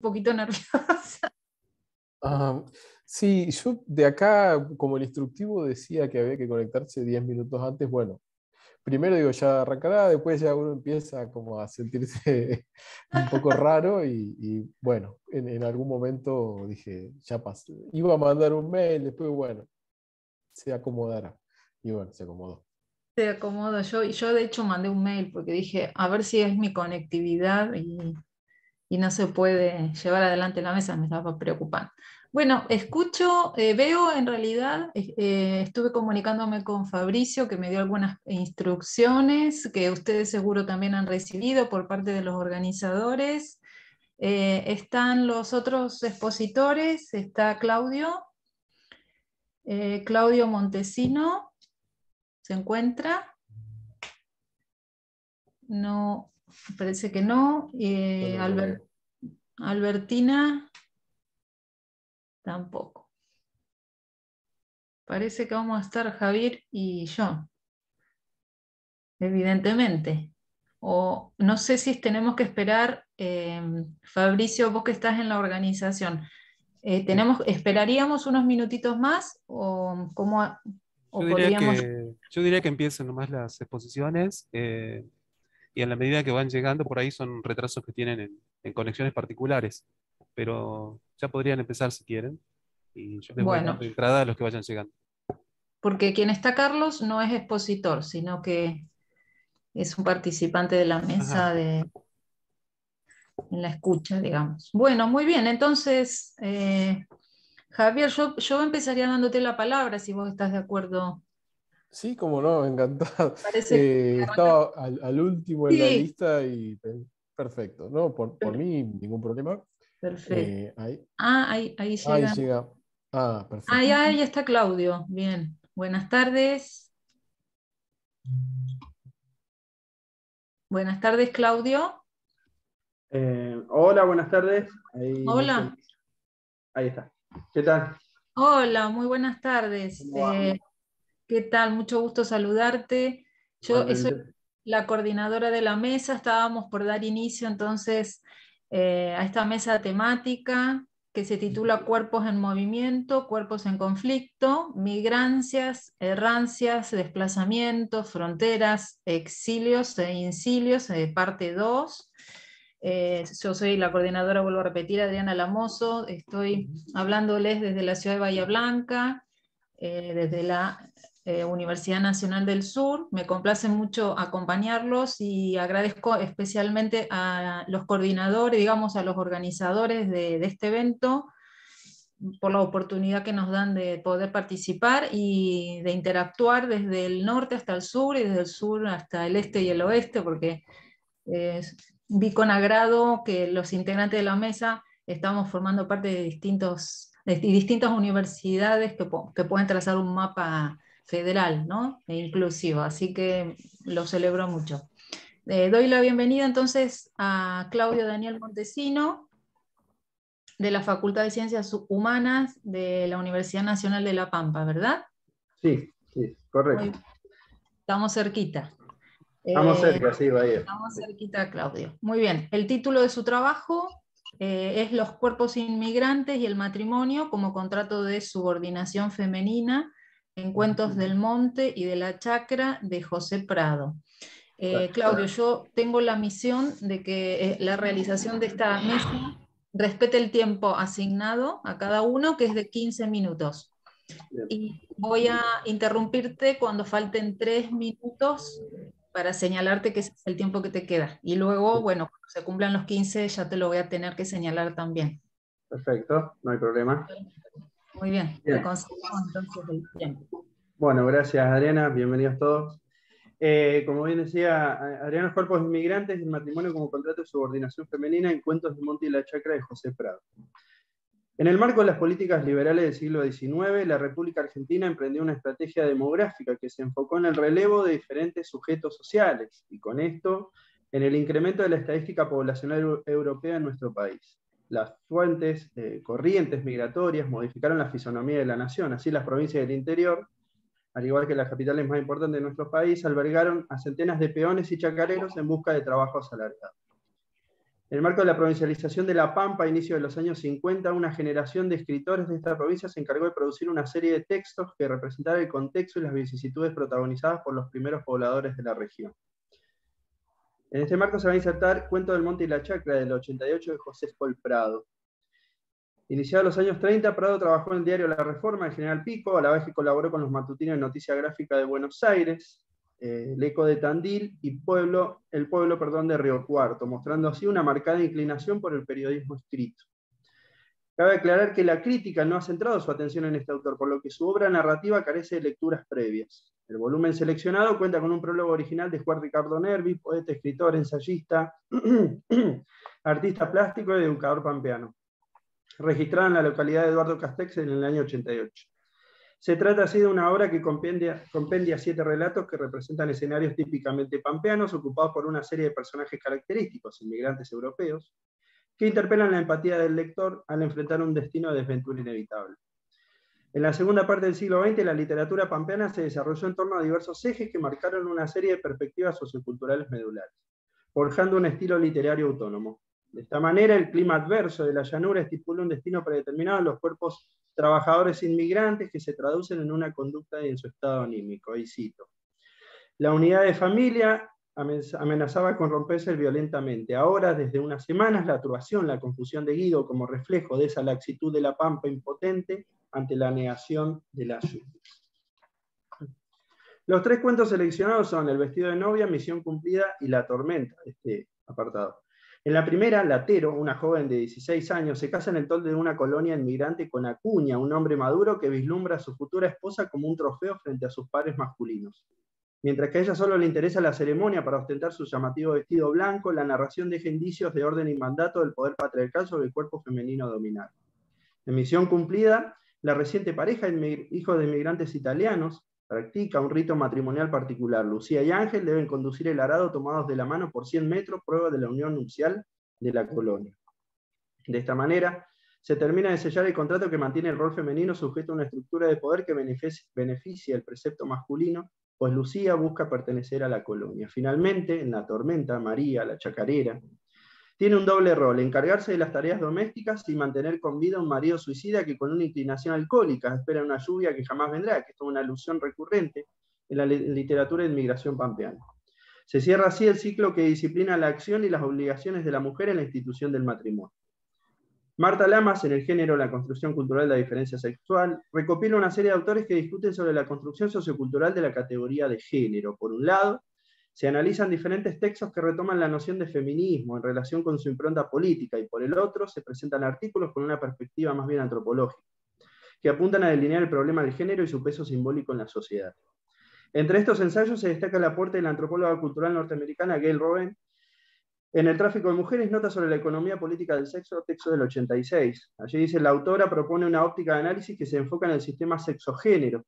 poquito nerviosa. Ah, sí, yo de acá, como el instructivo decía que había que conectarse 10 minutos antes, bueno, primero digo, ya arrancará, después ya uno empieza como a sentirse un poco raro y, bueno, en, algún momento dije, ya pasó, iba a mandar un mail, después bueno, se acomodará. Y bueno, se acomodó. Se acomodó, yo, yo de hecho mandé un mail porque dije, a ver si es mi conectividad y y no se puede llevar adelante la mesa, me estaba preocupando. Bueno, escucho, eh, veo en realidad, eh, estuve comunicándome con Fabricio que me dio algunas instrucciones que ustedes seguro también han recibido por parte de los organizadores. Eh, están los otros expositores, está Claudio, Claudio Montesino, ¿se encuentra? No, Parece que no. Eh, Albertina, tampoco. Parece que vamos a estar Javier y yo. Evidentemente. O no sé si tenemos que esperar, eh, Fabricio, vos que estás en la organización. Eh, tenemos, ¿Esperaríamos unos minutitos más o cómo yo, diría que, empiecen nomás las exposiciones y en la medida que van llegando, por ahí son retrasos que tienen en, conexiones particulares, pero ya podrían empezar si quieren, y yo les voy a entrada a los que vayan llegando. Porque quien está Carlos no es expositor, sino que es un participante de la mesa de en la escucha, digamos. Bueno, muy bien, entonces, eh, Javier, yo, yo empezaría dándote la palabra si vos estás de acuerdo Sí, como no, encantado. Eh, estaba al, último en la lista y perfecto, ¿no? Por, mí, ningún problema. Perfecto. Eh, ah, ahí. ahí, llega. Ahí llega. Ah, perfecto. Ahí, ahí está Claudio. Bien. Buenas tardes. Buenas tardes, Claudio. Eh, hola, buenas tardes. hola. Ahí está. ¿Qué tal? Hola, muy buenas tardes. ¿Qué tal? Mucho gusto saludarte. Yo soy la coordinadora de la mesa, estábamos por dar inicio entonces eh, a esta mesa temática que se titula Cuerpos en Movimiento, Cuerpos en Conflicto, Migrancias, Errancias, Desplazamientos, Fronteras, Exilios e Incilios, eh, parte 2. Eh, yo soy la coordinadora, vuelvo a repetir, Adriana Lamoso, estoy hablándoles desde la ciudad de Bahía Blanca, desde la eh, Universidad Nacional del Sur. Me complace mucho acompañarlos y agradezco especialmente a los coordinadores, digamos, a los organizadores de, este evento por la oportunidad que nos dan de poder participar y de interactuar desde el norte hasta el sur y desde el sur hasta el este y el oeste, porque eh, vi con agrado que los integrantes de la mesa estamos formando parte de, distintos, distintas universidades que, que pueden trazar un mapa federal ¿no? e inclusivo, así que lo celebro mucho. Eh, doy la bienvenida entonces a Claudio Daniel Montesino, de la Facultad de Ciencias Humanas de la Universidad Nacional de La Pampa, ¿verdad? Sí, sí, correcto. Estamos cerquita. Estamos eh, cerca, sí, vaya. Estamos cerquita, Claudio. Muy bien, el título de su trabajo eh, es Los cuerpos inmigrantes y el matrimonio como contrato de subordinación femenina Encuentros del Monte y de la Chacra de José Prado. Eh, Claudio, yo tengo la misión de que eh, la realización de esta mesa respete el tiempo asignado a cada uno, que es de 15 minutos. Y voy a interrumpirte cuando falten tres minutos para señalarte que es el tiempo que te queda. Y luego, bueno, cuando se cumplan los 15 ya te lo voy a tener que señalar también. Perfecto, no hay problema. Muy bien, entonces tiempo. Bueno, gracias Adriana, bienvenidos todos. Eh, como bien decía eh, Adriana, cuerpos inmigrantes, el matrimonio como contrato de subordinación femenina, en cuentos de Monte y la Chacra de José Prado. En el marco de las políticas liberales del siglo XIX, la República Argentina emprendió una estrategia demográfica que se enfocó en el relevo de diferentes sujetos sociales y con esto en el incremento de la estadística poblacional europea en nuestro país las fuentes, eh, corrientes migratorias modificaron la fisonomía de la nación. Así las provincias del interior, al igual que las capitales más importantes de nuestro país, albergaron a centenas de peones y chacareros en busca de trabajo asalariado. En el marco de la provincialización de La Pampa, a inicio de los años 50, una generación de escritores de esta provincia se encargó de producir una serie de textos que representaban el contexto y las vicisitudes protagonizadas por los primeros pobladores de la región. En este marco se va a insertar Cuento del Monte y la Chacra del 88 de José Paul Prado. Iniciado los años 30, Prado trabajó en el diario La Reforma de General Pico, a la vez que colaboró con los matutinos de Noticia Gráfica de Buenos Aires, eh, El Eco de Tandil y Pueblo, El Pueblo perdón, de Río Cuarto, mostrando así una marcada inclinación por el periodismo escrito. Cabe aclarar que la crítica no ha centrado su atención en este autor, por lo que su obra narrativa carece de lecturas previas. El volumen seleccionado cuenta con un prólogo original de Juan Ricardo Nervi, poeta, escritor, ensayista, artista plástico y educador pampeano, registrado en la localidad de Eduardo Castex en el año 88. Se trata así de una obra que compendia, compendia siete relatos que representan escenarios típicamente pampeanos, ocupados por una serie de personajes característicos, inmigrantes europeos, que interpelan la empatía del lector al enfrentar un destino de desventura inevitable. En la segunda parte del siglo XX, la literatura pampeana se desarrolló en torno a diversos ejes que marcaron una serie de perspectivas socioculturales medulares, forjando un estilo literario autónomo. De esta manera, el clima adverso de la llanura estipula un destino predeterminado a los cuerpos trabajadores inmigrantes que se traducen en una conducta y en su estado anímico. Y cito. La unidad de familia amenazaba con romperse violentamente. Ahora, desde unas semanas, la turbación, la confusión de Guido como reflejo de esa laxitud de la pampa impotente ante la negación de la ayuda. Los tres cuentos seleccionados son El vestido de novia, Misión cumplida y La tormenta, este apartado. En la primera, Latero, una joven de 16 años, se casa en el toldo de una colonia inmigrante con Acuña, un hombre maduro que vislumbra a su futura esposa como un trofeo frente a sus pares masculinos. Mientras que a ella solo le interesa la ceremonia para ostentar su llamativo vestido blanco, la narración deja indicios de orden y mandato del poder patriarcal sobre el cuerpo femenino dominado. En misión cumplida, la reciente pareja, hijo de inmigrantes italianos, practica un rito matrimonial particular. Lucía y Ángel deben conducir el arado tomados de la mano por 100 metros, prueba de la unión nupcial de la colonia. De esta manera, se termina de sellar el contrato que mantiene el rol femenino sujeto a una estructura de poder que beneficia el precepto masculino pues Lucía busca pertenecer a la colonia. Finalmente, en la tormenta, María, la chacarera, tiene un doble rol, encargarse de las tareas domésticas y mantener con vida a un marido suicida que con una inclinación alcohólica espera una lluvia que jamás vendrá, que es una alusión recurrente en la literatura de inmigración pampeana. Se cierra así el ciclo que disciplina la acción y las obligaciones de la mujer en la institución del matrimonio. Marta Lamas, en el género La construcción cultural de la diferencia sexual, recopila una serie de autores que discuten sobre la construcción sociocultural de la categoría de género. Por un lado, se analizan diferentes textos que retoman la noción de feminismo en relación con su impronta política y por el otro se presentan artículos con una perspectiva más bien antropológica, que apuntan a delinear el problema del género y su peso simbólico en la sociedad. Entre estos ensayos se destaca el aporte de la antropóloga cultural norteamericana Gail Rowan, en el tráfico de mujeres, nota sobre la economía política del sexo, texto del 86. Allí dice, la autora propone una óptica de análisis que se enfoca en el sistema sexogénero,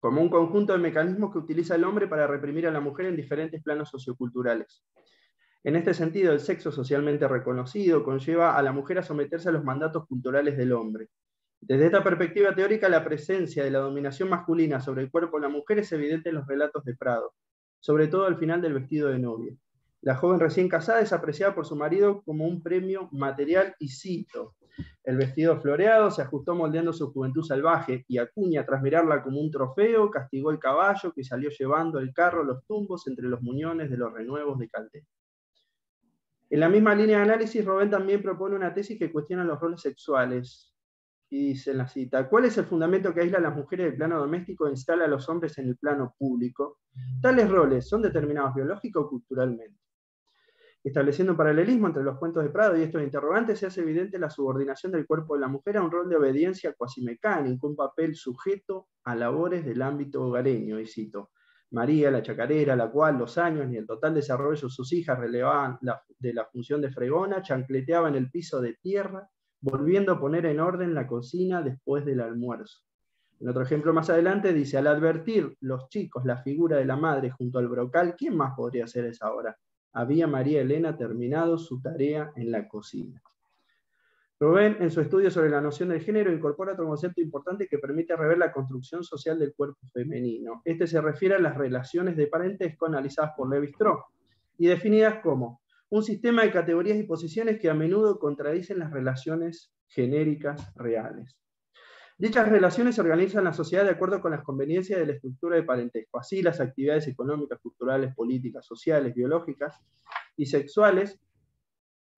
como un conjunto de mecanismos que utiliza el hombre para reprimir a la mujer en diferentes planos socioculturales. En este sentido, el sexo socialmente reconocido conlleva a la mujer a someterse a los mandatos culturales del hombre. Desde esta perspectiva teórica, la presencia de la dominación masculina sobre el cuerpo de la mujer es evidente en los relatos de Prado, sobre todo al final del vestido de novia. La joven recién casada es apreciada por su marido como un premio material y cito. El vestido floreado se ajustó moldeando su juventud salvaje y Acuña, tras mirarla como un trofeo, castigó el caballo que salió llevando el carro los tumbos entre los muñones de los renuevos de Caldera. En la misma línea de análisis, Robén también propone una tesis que cuestiona los roles sexuales. Y dice en la cita, ¿cuál es el fundamento que aísla a las mujeres del plano doméstico e instala a los hombres en el plano público? Tales roles son determinados biológico o culturalmente. Estableciendo paralelismo entre los cuentos de Prado y estos interrogantes, se hace evidente la subordinación del cuerpo de la mujer a un rol de obediencia cuasi mecánico, un papel sujeto a labores del ámbito hogareño, y cito. María, la chacarera, la cual los años ni el total desarrollo de sus hijas relevaban de la función de fregona, chancleteaba en el piso de tierra, volviendo a poner en orden la cocina después del almuerzo. En otro ejemplo más adelante dice, al advertir los chicos la figura de la madre junto al brocal, ¿quién más podría ser esa hora? había María Elena terminado su tarea en la cocina. Rubén, en su estudio sobre la noción del género, incorpora otro concepto importante que permite rever la construcción social del cuerpo femenino. Este se refiere a las relaciones de parentesco analizadas por Levi-Strauss y definidas como un sistema de categorías y posiciones que a menudo contradicen las relaciones genéricas reales. Dichas relaciones se organizan la sociedad de acuerdo con las conveniencias de la estructura de parentesco. Así, las actividades económicas, culturales, políticas, sociales, biológicas y sexuales,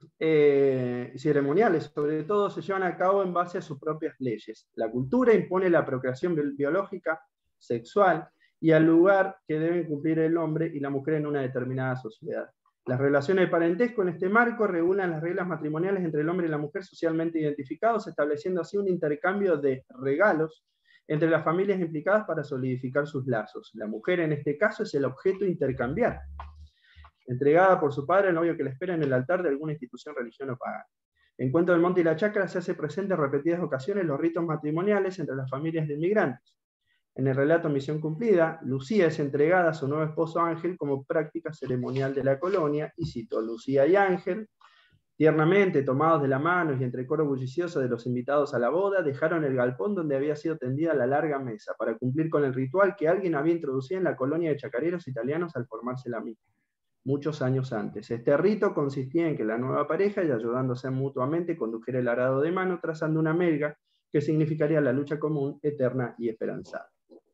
y eh, ceremoniales sobre todo, se llevan a cabo en base a sus propias leyes. La cultura impone la procreación biológica, sexual y al lugar que deben cumplir el hombre y la mujer en una determinada sociedad. Las relaciones de parentesco en este marco regulan las reglas matrimoniales entre el hombre y la mujer socialmente identificados, estableciendo así un intercambio de regalos entre las familias implicadas para solidificar sus lazos. La mujer en este caso es el objeto intercambiar, entregada por su padre al novio que le espera en el altar de alguna institución religiosa o pagana. En cuanto al monte y la chacra, se hace presente en repetidas ocasiones los ritos matrimoniales entre las familias de inmigrantes. En el relato Misión Cumplida, Lucía es entregada a su nuevo esposo Ángel como práctica ceremonial de la colonia, y citó Lucía y Ángel, tiernamente tomados de la mano y entre coro bullicioso de los invitados a la boda, dejaron el galpón donde había sido tendida la larga mesa para cumplir con el ritual que alguien había introducido en la colonia de chacareros italianos al formarse la misma, muchos años antes. Este rito consistía en que la nueva pareja, y ayudándose mutuamente, condujera el arado de mano trazando una melga que significaría la lucha común, eterna y esperanzada.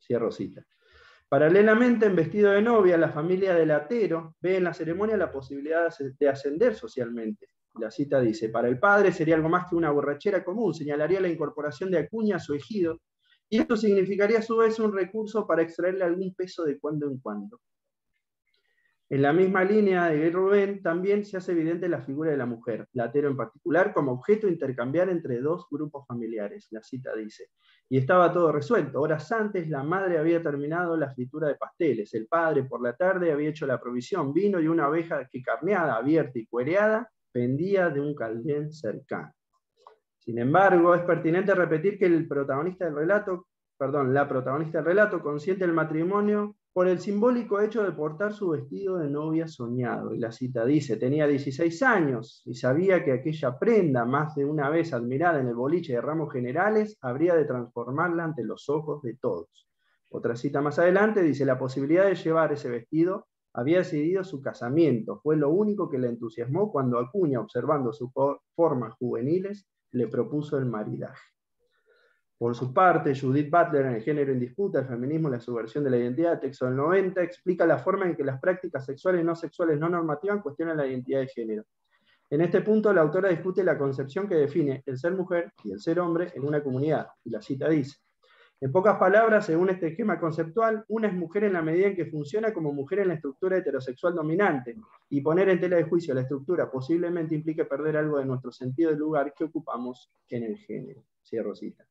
Cierro cita. Paralelamente, en vestido de novia, la familia del atero ve en la ceremonia la posibilidad de ascender socialmente. La cita dice, para el padre sería algo más que una borrachera común, señalaría la incorporación de Acuña a su ejido, y esto significaría a su vez un recurso para extraerle algún peso de cuando en cuando. En la misma línea de Rubén también se hace evidente la figura de la mujer, Platero en particular, como objeto de intercambiar entre dos grupos familiares, la cita dice. Y estaba todo resuelto. Horas antes la madre había terminado la fritura de pasteles, el padre por la tarde había hecho la provisión, vino y una abeja que carneada, abierta y cuereada pendía de un caldén cercano. Sin embargo, es pertinente repetir que el protagonista del relato, perdón, la protagonista del relato consiente el matrimonio por el simbólico hecho de portar su vestido de novia soñado. Y la cita dice, tenía 16 años y sabía que aquella prenda, más de una vez admirada en el boliche de ramos generales, habría de transformarla ante los ojos de todos. Otra cita más adelante dice, la posibilidad de llevar ese vestido había decidido su casamiento. Fue lo único que le entusiasmó cuando Acuña, observando sus formas juveniles, le propuso el maridaje. Por su parte, Judith Butler en El género en disputa, el feminismo, la subversión de la identidad, texto del 90, explica la forma en que las prácticas sexuales no sexuales no normativas cuestionan la identidad de género. En este punto, la autora discute la concepción que define el ser mujer y el ser hombre en una comunidad, y la cita dice, en pocas palabras, según este esquema conceptual, una es mujer en la medida en que funciona como mujer en la estructura heterosexual dominante, y poner en tela de juicio la estructura posiblemente implique perder algo de nuestro sentido del lugar que ocupamos en el género. Cierro cita.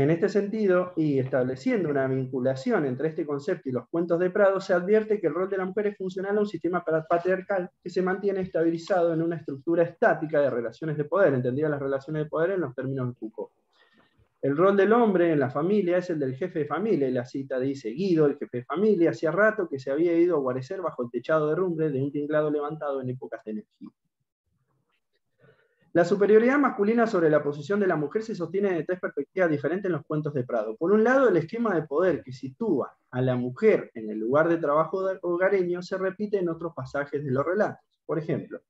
En este sentido, y estableciendo una vinculación entre este concepto y los cuentos de Prado, se advierte que el rol de la mujer es funcional a un sistema patriarcal que se mantiene estabilizado en una estructura estática de relaciones de poder, entendida las relaciones de poder en los términos de Foucault. El rol del hombre en la familia es el del jefe de familia, y la cita dice, Guido, el jefe de familia, hacía rato que se había ido a guarecer bajo el techado de rumbre de un tinglado levantado en épocas de energía. La superioridad masculina sobre la posición de la mujer se sostiene de tres perspectivas diferentes en los cuentos de Prado. Por un lado, el esquema de poder que sitúa a la mujer en el lugar de trabajo hogareño se repite en otros pasajes de los relatos. Por ejemplo,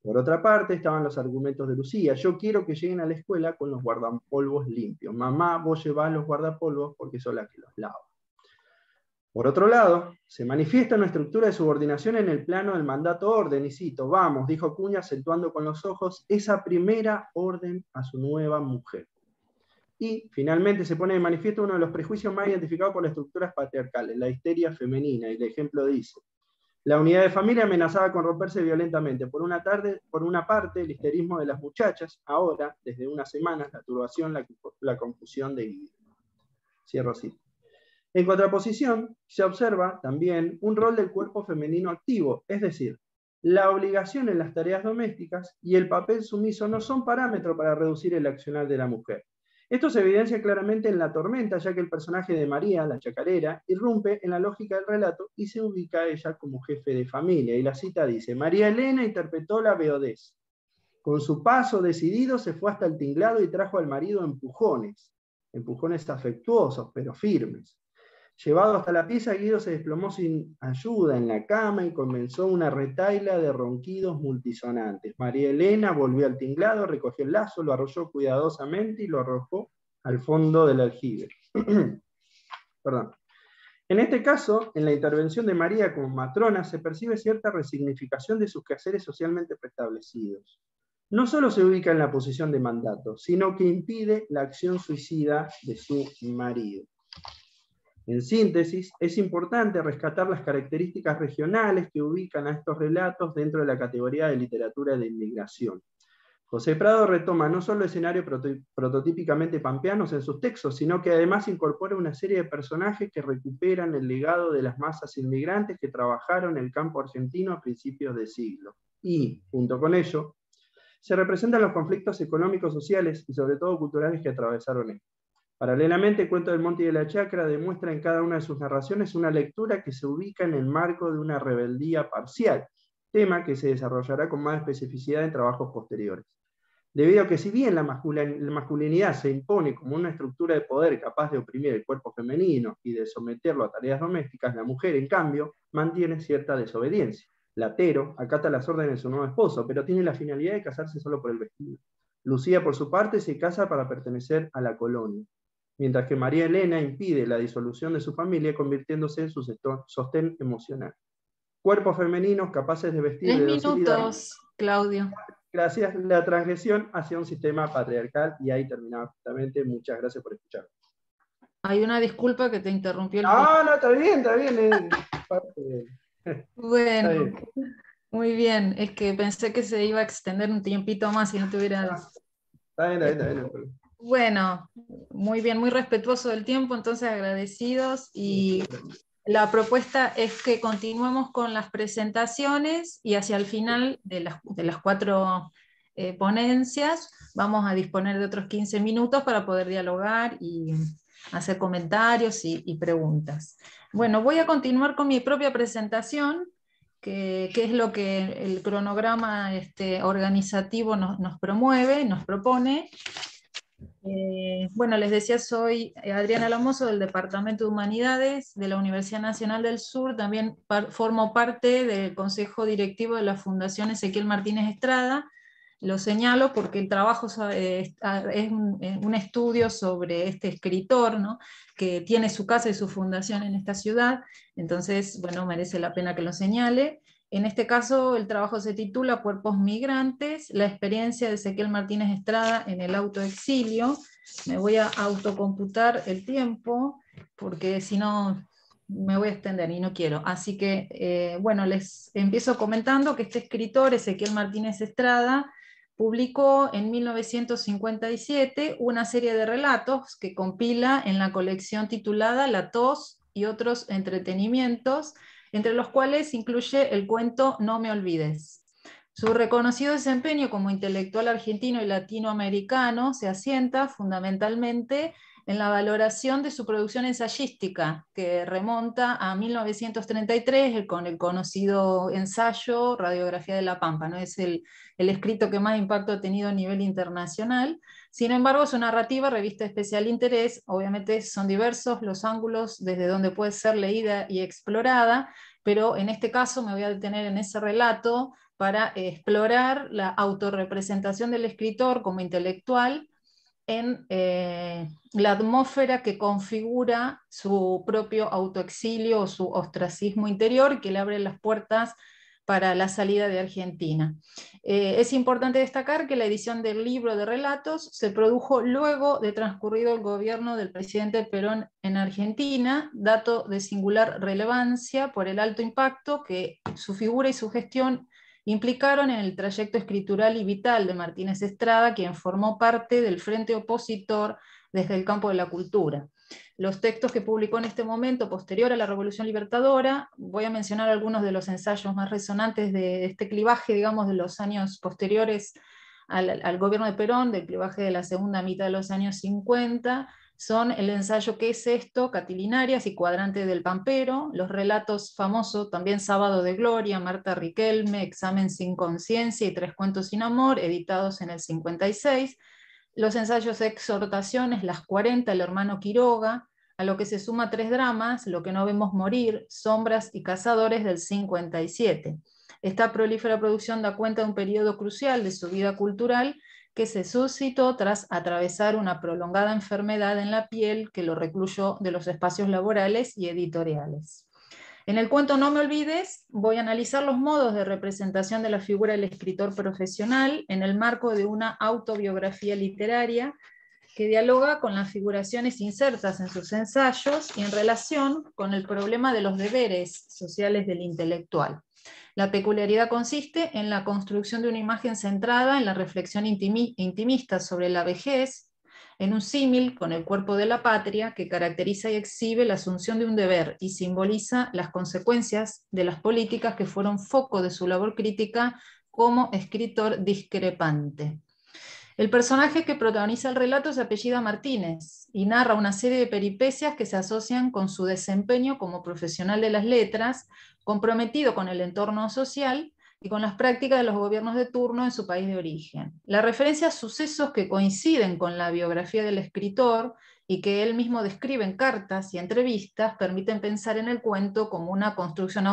por otra parte estaban los argumentos de Lucía. Yo quiero que lleguen a la escuela con los guardapolvos limpios. Mamá, vos llevás los guardapolvos porque son las que los lavan. Por otro lado, se manifiesta una estructura de subordinación en el plano del mandato orden, y cito, vamos, dijo Cuña acentuando con los ojos esa primera orden a su nueva mujer. Y finalmente se pone de manifiesto uno de los prejuicios más identificados por las estructuras patriarcales, la histeria femenina, y el ejemplo dice, la unidad de familia amenazaba con romperse violentamente. Por una, tarde, por una parte, el histerismo de las muchachas, ahora, desde unas semanas, la turbación, la, confusión de vida. Cierro así. En contraposición, se observa también un rol del cuerpo femenino activo, es decir, la obligación en las tareas domésticas y el papel sumiso no son parámetro para reducir el accionar de la mujer. Esto se evidencia claramente en La Tormenta, ya que el personaje de María, la chacarera, irrumpe en la lógica del relato y se ubica ella como jefe de familia. Y la cita dice, María Elena interpretó la veodez. Con su paso decidido se fue hasta el tinglado y trajo al marido empujones, empujones afectuosos pero firmes. Llevado hasta la pieza, Guido se desplomó sin ayuda en la cama y comenzó una retaila de ronquidos multisonantes. María Elena volvió al tinglado, recogió el lazo, lo arrolló cuidadosamente y lo arrojó al fondo del aljibe. En este caso, en la intervención de María como matrona, se percibe cierta resignificación de sus quehaceres socialmente preestablecidos. No solo se ubica en la posición de mandato, sino que impide la acción suicida de su marido. En síntesis, es importante rescatar las características regionales que ubican a estos relatos dentro de la categoría de literatura de inmigración. José Prado retoma no solo escenarios prototípicamente pampeanos en sus textos, sino que además incorpora una serie de personajes que recuperan el legado de las masas inmigrantes que trabajaron en el campo argentino a principios de siglo. Y, junto con ello, se representan los conflictos económicos, sociales y sobre todo culturales que atravesaron esto. Paralelamente, el cuento del monte y de la chacra demuestra en cada una de sus narraciones una lectura que se ubica en el marco de una rebeldía parcial, tema que se desarrollará con más especificidad en trabajos posteriores. Debido a que si bien la masculinidad se impone como una estructura de poder capaz de oprimir el cuerpo femenino y de someterlo a tareas domésticas, la mujer, en cambio, mantiene cierta desobediencia. Latero acata las órdenes de su nuevo esposo, pero tiene la finalidad de casarse solo por el vestido. Lucía, por su parte, se casa para pertenecer a la colonia mientras que María Elena impide la disolución de su familia convirtiéndose en su sostén emocional. Cuerpos femeninos capaces de vestir... Tres minutos, Claudio. Gracias. La transgresión hacia un sistema patriarcal y ahí terminaba justamente. Muchas gracias por escuchar. Hay una disculpa que te interrumpió. El... Ah, no, está bien, está bien. bueno, muy bien. Es que pensé que se iba a extender un tiempito más si no tuviera... Ah, está bien, está bien, está bien. Bueno, muy bien, muy respetuoso del tiempo, entonces agradecidos y la propuesta es que continuemos con las presentaciones y hacia el final de las, cuatro eh, ponencias vamos a disponer de otros 15 minutos para poder dialogar y hacer comentarios y, preguntas. Bueno, voy a continuar con mi propia presentación, que, es lo que el cronograma este, organizativo nos, nos promueve, nos propone. Eh, bueno, les decía, soy Adriana Lamoso del Departamento de Humanidades de la Universidad Nacional del Sur. También formo parte del Consejo Directivo de la Fundación Ezequiel Martínez Estrada. Lo señalo porque el trabajo eh, es, eh, un estudio sobre este escritor, ¿no? que tiene su casa y su fundación en esta ciudad. Entonces, bueno, merece la pena que lo señale. En este caso, el trabajo se titula Cuerpos Migrantes, la experiencia de Ezequiel Martínez Estrada en el autoexilio. Me voy a autocomputar el tiempo porque si no me voy a extender y no quiero. Así que, eh, bueno, les empiezo comentando que este escritor, Ezequiel Martínez Estrada, publicó en 1957 una serie de relatos que compila en la colección titulada La tos y otros entretenimientos entre los cuales incluye el cuento No me olvides. Su reconocido desempeño como intelectual argentino y latinoamericano se asienta fundamentalmente en la valoración de su producción ensayística, que remonta a 1933 con el conocido ensayo Radiografía de la Pampa. ¿no? Es el escrito que más impacto ha tenido a nivel internacional sin embargo, su narrativa Revista especial interés, obviamente son diversos los ángulos desde donde puede ser leída y explorada, pero en este caso me voy a detener en ese relato para explorar la autorrepresentación del escritor como intelectual en eh, la atmósfera que configura su propio autoexilio o su ostracismo interior, que le abre las puertas para la salida de Argentina. Eh, es importante destacar que la edición del libro de relatos se produjo luego de transcurrido el gobierno del presidente Perón en Argentina, dato de singular relevancia por el alto impacto que su figura y su gestión implicaron en el trayecto escritural y vital de Martínez Estrada, quien formó parte del frente opositor desde el campo de la cultura. Los textos que publicó en este momento, posterior a la Revolución Libertadora, voy a mencionar algunos de los ensayos más resonantes de este clivaje, digamos, de los años posteriores al, gobierno de Perón, del clivaje de la segunda mitad de los años 50, son el ensayo ¿Qué es esto? Catilinarias y Cuadrante del Pampero, los relatos famosos, también Sábado de Gloria, Marta Riquelme, Examen sin Conciencia y Tres Cuentos sin Amor, editados en el 56 los ensayos Exhortaciones, Las 40, El hermano Quiroga, a lo que se suma tres dramas, Lo que no vemos morir, Sombras y Cazadores del 57. Esta prolífera producción da cuenta de un periodo crucial de su vida cultural que se suscitó tras atravesar una prolongada enfermedad en la piel que lo recluyó de los espacios laborales y editoriales. En el cuento No me olvides, voy a analizar los modos de representación de la figura del escritor profesional en el marco de una autobiografía literaria que dialoga con las figuraciones insertas en sus ensayos y en relación con el problema de los deberes sociales del intelectual. La peculiaridad consiste en la construcción de una imagen centrada en la reflexión intimista sobre la vejez, en un símil con el cuerpo de la patria que caracteriza y exhibe la asunción de un deber y simboliza las consecuencias de las políticas que fueron foco de su labor crítica como escritor discrepante. El personaje que protagoniza el relato es apellida Martínez y narra una serie de peripecias que se asocian con su desempeño como profesional de las letras, comprometido con el entorno social y con las prácticas de los gobiernos de turno en su país de origen. La referencia a sucesos que coinciden con la biografía del escritor y que él mismo describe en cartas y entrevistas permiten pensar en el cuento como una construcción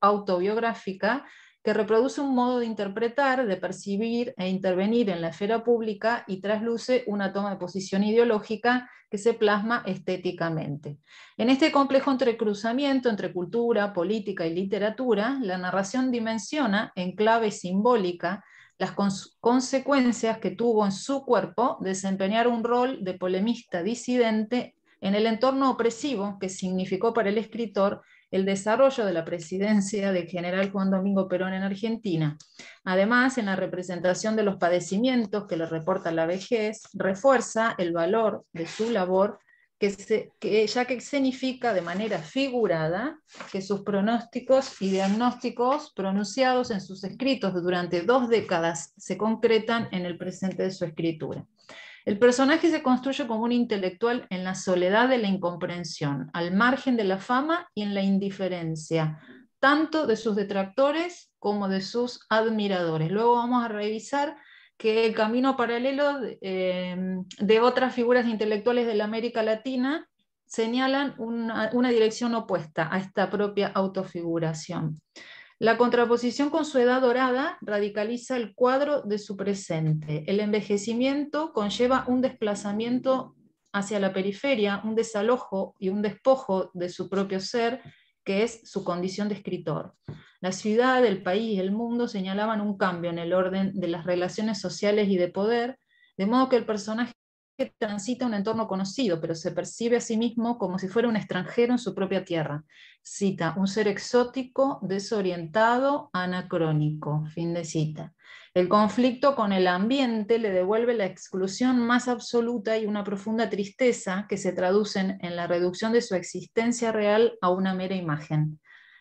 autobiográfica que reproduce un modo de interpretar, de percibir e intervenir en la esfera pública y trasluce una toma de posición ideológica que se plasma estéticamente. En este complejo entrecruzamiento entre cultura, política y literatura, la narración dimensiona en clave simbólica las consecuencias que tuvo en su cuerpo desempeñar un rol de polemista disidente en el entorno opresivo que significó para el escritor el desarrollo de la presidencia de general Juan Domingo Perón en Argentina. Además, en la representación de los padecimientos que le reporta la vejez, refuerza el valor de su labor, que ya que significa de manera figurada que sus pronósticos y diagnósticos pronunciados en sus escritos durante dos décadas se concretan en el presente de su escritura. El personaje se construye como un intelectual en la soledad de la incomprensión, al margen de la fama y en la indiferencia, tanto de sus detractores como de sus admiradores. Luego vamos a revisar que el camino paralelo de, em, otras figuras intelectuales de la América Latina señalan una dirección opuesta a esta propia autofiguración. La contraposición con su edad dorada radicaliza el cuadro de su presente. El envejecimiento conlleva un desplazamiento hacia la periferia, un desalojo y un despojo de su propio ser, que es su condición de escritor. La ciudad, el país, el mundo señalaban un cambio en el orden de las relaciones sociales y de poder, de modo que el personaje que transita un entorno conocido, pero se percibe a sí mismo como si fuera un extranjero en su propia tierra. Cita, un ser exótico, desorientado, anacrónico. Fin de cita. El conflicto con el ambiente le devuelve la exclusión más absoluta y una profunda tristeza que se traducen en la reducción de su existencia real a una mera imagen.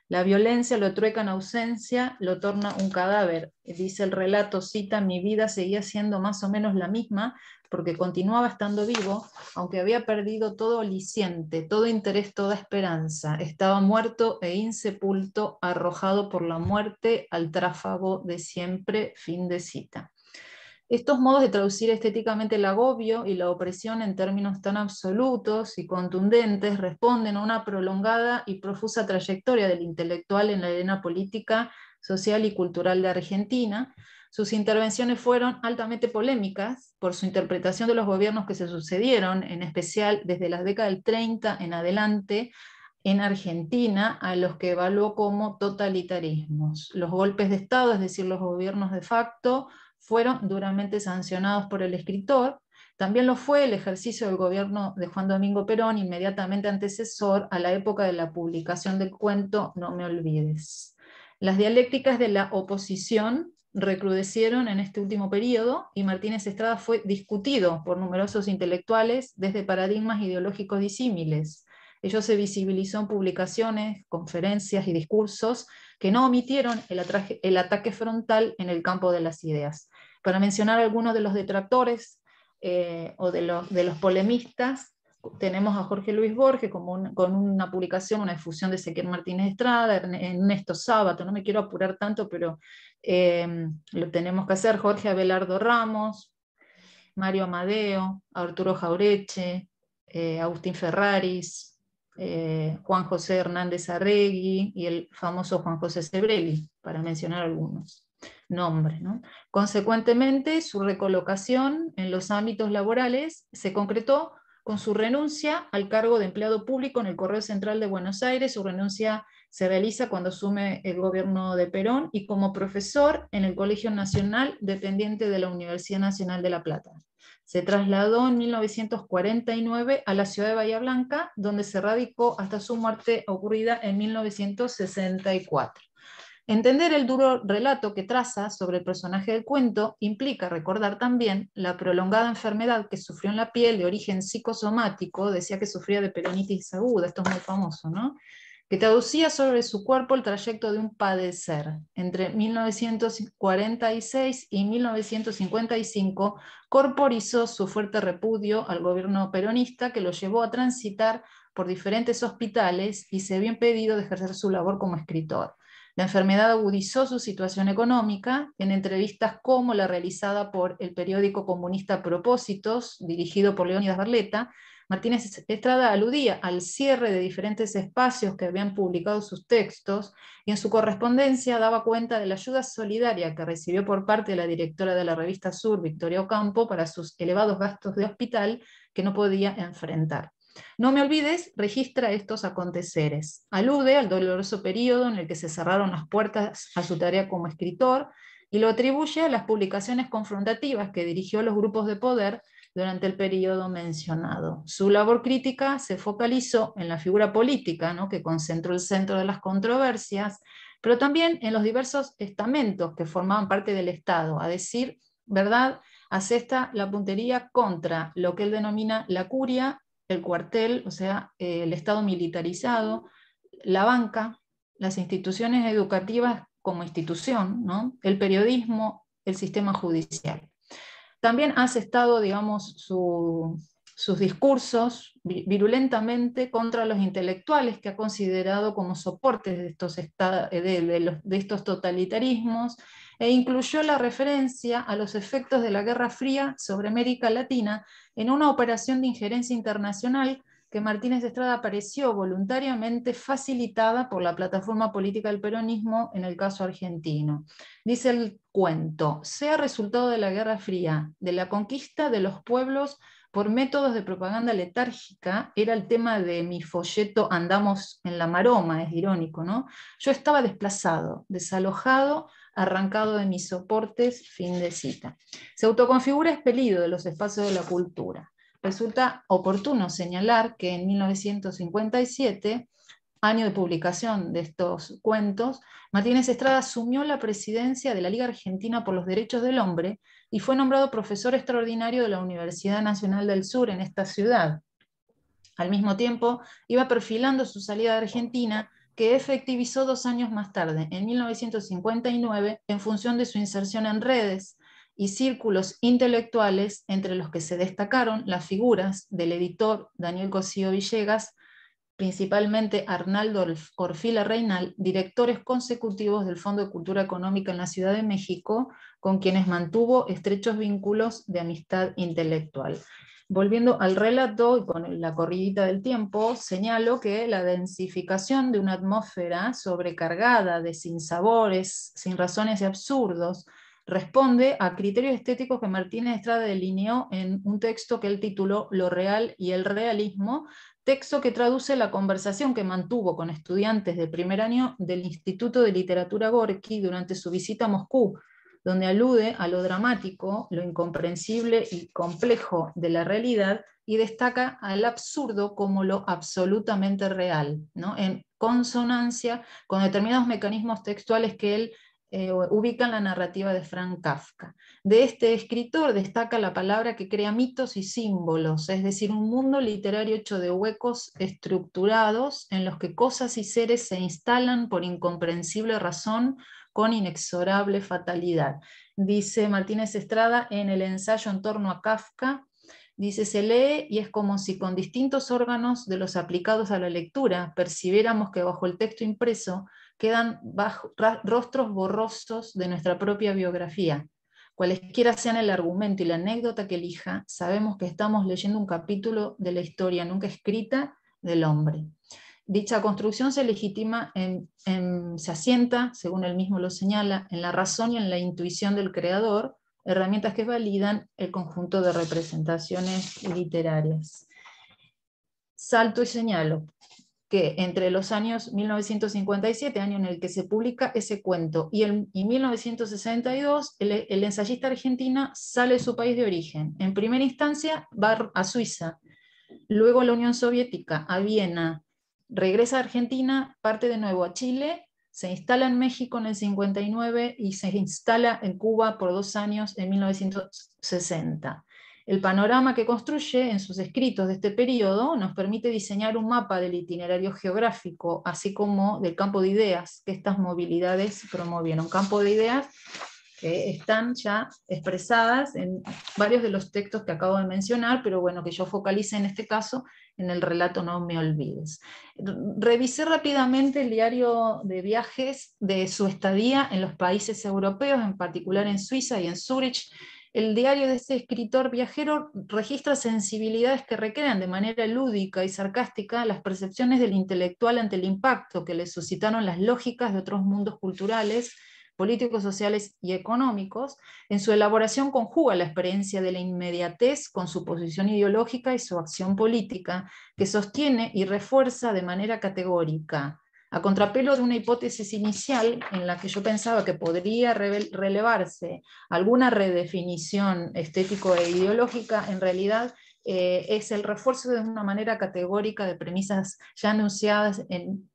La violencia lo trueca en ausencia, lo torna un cadáver. Dice el relato, cita, mi vida seguía siendo más o menos la misma, porque continuaba estando vivo, aunque había perdido todo aliciente, todo interés, toda esperanza. Estaba muerto e insepulto, arrojado por la muerte al tráfago de siempre, fin de cita. Estos modos de traducir estéticamente el agobio y la opresión en términos tan absolutos y contundentes responden a una prolongada y profusa trayectoria del intelectual en la arena política, social y cultural de Argentina, sus intervenciones fueron altamente polémicas por su interpretación de los gobiernos que se sucedieron, en especial desde las décadas del 30 en adelante, en Argentina a los que evaluó como totalitarismos. Los golpes de Estado, es decir, los gobiernos de facto, fueron duramente sancionados por el escritor. También lo fue el ejercicio del gobierno de Juan Domingo Perón, inmediatamente antecesor a la época de la publicación del cuento No me olvides. Las dialécticas de la oposición recrudecieron en este último periodo y Martínez Estrada fue discutido por numerosos intelectuales desde paradigmas ideológicos disímiles. Ello se visibilizó en publicaciones, conferencias y discursos que no omitieron el, ataque frontal en el campo de las ideas. Para mencionar algunos de los detractores eh, o de los, polemistas, tenemos a Jorge Luis Borges con, con una publicación, una difusión de Ezequiel Martínez Estrada, Ernesto Sábato, no me quiero apurar tanto, pero Em, lo tenemos que hacer Jorge Abelardo Ramos, Mario Amadeo, Arturo Jaureche, eh, Agustín Ferraris, eh, Juan José Hernández Arregui y el famoso Juan José Sebreli para mencionar algunos nombres. Consecuentemente, su recolocación en los ámbitos laborales se concretó con su renuncia al cargo de empleado público en el Correo Central de Buenos Aires, su renuncia se realiza cuando asume el gobierno de Perón y como profesor en el Colegio Nacional dependiente de la Universidad Nacional de La Plata. Se trasladó en 1949 a la ciudad de Bahía Blanca, donde se radicó hasta su muerte ocurrida en 1964. Entender el duro relato que traza sobre el personaje del cuento implica recordar también la prolongada enfermedad que sufrió en la piel de origen psicosomático, decía que sufría de peronitis aguda, esto es muy famoso, ¿no? que traducía sobre su cuerpo el trayecto de un padecer. Entre 1946 y 1955 corporizó su fuerte repudio al gobierno peronista que lo llevó a transitar por diferentes hospitales y se había impedido de ejercer su labor como escritor. La enfermedad agudizó su situación económica en entrevistas como la realizada por el periódico comunista Propósitos, dirigido por Leónidas Barleta, Martínez Estrada aludía al cierre de diferentes espacios que habían publicado sus textos y en su correspondencia daba cuenta de la ayuda solidaria que recibió por parte de la directora de la revista Sur, Victoria Ocampo, para sus elevados gastos de hospital que no podía enfrentar. No me olvides, registra estos aconteceres. Alude al doloroso periodo en el que se cerraron las puertas a su tarea como escritor y lo atribuye a las publicaciones confrontativas que dirigió los grupos de poder durante el periodo mencionado. Su labor crítica se focalizó en la figura política, que concentró el centro de las controversias, pero también en los diversos estamentos que formaban parte del Estado, a decir verdad, asesta la puntería contra lo que él denomina la curia, el cuartel, o sea, eh, el Estado militarizado, la banca, las instituciones educativas como institución, el periodismo, el sistema judicial también ha estado, digamos, sus discursos virulentamente contra los intelectuales que ha considerado como soportes eh, de estos totalitarismos e incluyó la referencia a los efectos de la Guerra Fría sobre América Latina en una operación de injerencia internacional que Martínez Estrada apareció voluntariamente facilitada por la plataforma política del peronismo en el caso argentino. Dice el cuento, sea resultado de la Guerra Fría, de la conquista de los pueblos por métodos de propaganda letárgica, era el tema de mi folleto Andamos en la maroma, es irónico, ¿no? Yo estaba desplazado, desalojado, arrancado de mis soportes, fin de cita. Se autoconfigura expelido de los espacios de la cultura resulta oportuno señalar que en 1957, año de publicación de estos cuentos, Martínez Estrada asumió la presidencia de la Liga Argentina por los Derechos del Hombre y fue nombrado profesor extraordinario de la Universidad Nacional del Sur en esta ciudad. Al mismo tiempo, iba perfilando su salida de Argentina, que efectivizó dos años más tarde, en 1959, en función de su inserción en redes, y círculos intelectuales entre los que se destacaron las figuras del editor Daniel Cosío Villegas, principalmente Arnaldo Orfila Reinal, directores consecutivos del Fondo de Cultura Económica en la Ciudad de México, con quienes mantuvo estrechos vínculos de amistad intelectual. Volviendo al relato y con la corridita del tiempo, señalo que la densificación de una atmósfera sobrecargada de sinsabores, sin razones y absurdos, responde a criterios estéticos que Martínez Estrada delineó en un texto que él tituló Lo real y el realismo, texto que traduce la conversación que mantuvo con estudiantes de primer año del Instituto de Literatura Gorki durante su visita a Moscú, donde alude a lo dramático, lo incomprensible y complejo de la realidad y destaca al absurdo como lo absolutamente real, ¿no? en consonancia con determinados mecanismos textuales que él eh, ubican la narrativa de Frank Kafka. De este escritor destaca la palabra que crea mitos y símbolos, es decir, un mundo literario hecho de huecos estructurados en los que cosas y seres se instalan por incomprensible razón con inexorable fatalidad. Dice Martínez Estrada en el ensayo en torno a Kafka, Dice, se lee y es como si con distintos órganos de los aplicados a la lectura percibiéramos que bajo el texto impreso quedan rostros borrosos de nuestra propia biografía. Cualesquiera sean el argumento y la anécdota que elija, sabemos que estamos leyendo un capítulo de la historia nunca escrita del hombre. Dicha construcción se legitima, en, se asienta, según él mismo lo señala, en la razón y en la intuición del creador, herramientas que validan el conjunto de representaciones literarias. Salto y señalo entre los años 1957, año en el que se publica ese cuento, y, en 1962, el, ensayista argentina sale de su país de origen. En primera instancia va a Suiza, luego a la Unión Soviética, a Viena, regresa a Argentina, parte de nuevo a Chile, se instala en México en el 59 y se instala en Cuba por dos años en 1960. El panorama que construye en sus escritos de este periodo nos permite diseñar un mapa del itinerario geográfico, así como del campo de ideas que estas movilidades promovieron. Campo de ideas que están ya expresadas en varios de los textos que acabo de mencionar, pero bueno, que yo focalice en este caso en el relato No me olvides. Revisé rápidamente el diario de viajes de su estadía en los países europeos, en particular en Suiza y en Zúrich el diario de este escritor viajero registra sensibilidades que recrean de manera lúdica y sarcástica las percepciones del intelectual ante el impacto que le suscitaron las lógicas de otros mundos culturales políticos, sociales y económicos, en su elaboración conjuga la experiencia de la inmediatez con su posición ideológica y su acción política, que sostiene y refuerza de manera categórica a contrapelo de una hipótesis inicial en la que yo pensaba que podría relevarse alguna redefinición estético e ideológica, en realidad eh, es el refuerzo de una manera categórica de premisas ya anunciadas en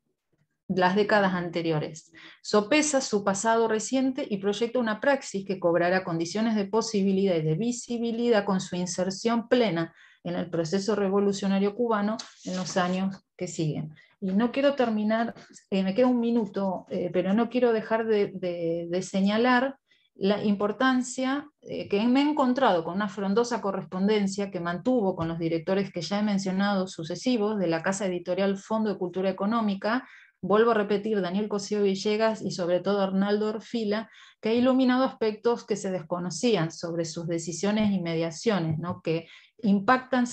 las décadas anteriores. Sopesa su pasado reciente y proyecta una praxis que cobrará condiciones de posibilidad y de visibilidad con su inserción plena en el proceso revolucionario cubano en los años que siguen. Y no quiero terminar, eh, me queda un minuto, eh, pero no quiero dejar de, señalar la importancia eh, que me he encontrado con una frondosa correspondencia que mantuvo con los directores que ya he mencionado sucesivos de la Casa Editorial Fondo de Cultura Económica, vuelvo a repetir, Daniel Cosío Villegas y sobre todo Arnaldo Orfila, que ha iluminado aspectos que se desconocían sobre sus decisiones y mediaciones, que impactan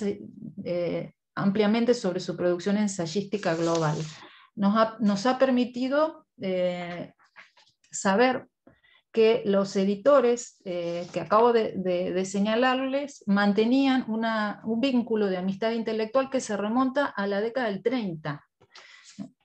ampliamente sobre su producción ensayística global. Nos ha, nos ha permitido eh, saber que los editores eh, que acabo de, señalarles mantenían un vínculo de amistad intelectual que se remonta a la década del 30.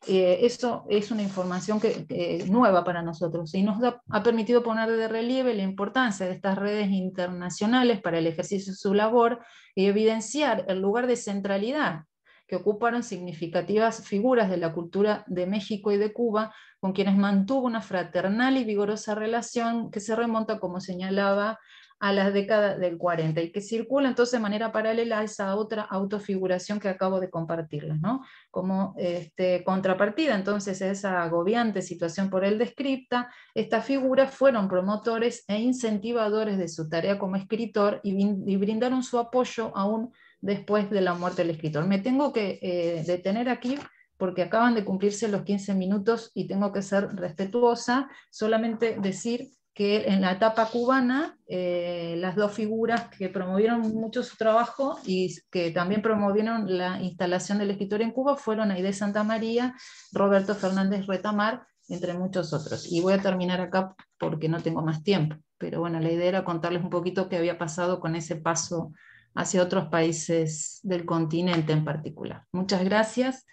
Eh, eso es una información que, nueva para nosotros y nos ha permitido poner de relieve la importancia de estas redes internacionales para el ejercicio de su labor y evidenciar el lugar de centralidad que ocuparon significativas figuras de la cultura de México y de Cuba, con quienes mantuvo una fraternal y vigorosa relación que se remonta, como señalaba, a las décadas del 40 y que circula entonces de manera paralela a esa otra autofiguración que acabo de compartirles, ¿no? Como este, contrapartida entonces a esa agobiante situación por él descripta, estas figuras fueron promotores e incentivadores de su tarea como escritor y, brindaron su apoyo aún después de la muerte del escritor. Me tengo que eh, detener aquí porque acaban de cumplirse los 15 minutos y tengo que ser respetuosa, solamente decir que en la etapa cubana eh, las dos figuras que promovieron mucho su trabajo y que también promovieron la instalación del escritorio en Cuba fueron Aide Santa María, Roberto Fernández Retamar, entre muchos otros. Y voy a terminar acá porque no tengo más tiempo, pero bueno, la idea era contarles un poquito qué había pasado con ese paso hacia otros países del continente en particular. Muchas gracias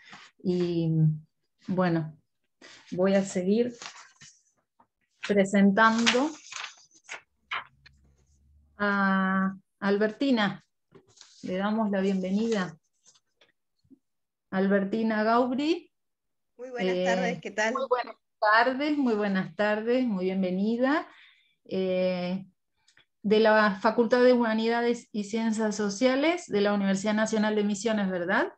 y bueno, voy a seguir presentando a Albertina. Le damos la bienvenida. Albertina Gaubri. Muy buenas tardes, eh, ¿qué tal? Muy buenas tardes, muy buenas tardes, muy bienvenida. Eh, de la Facultad de Humanidades y Ciencias Sociales de la Universidad Nacional de Misiones, ¿verdad?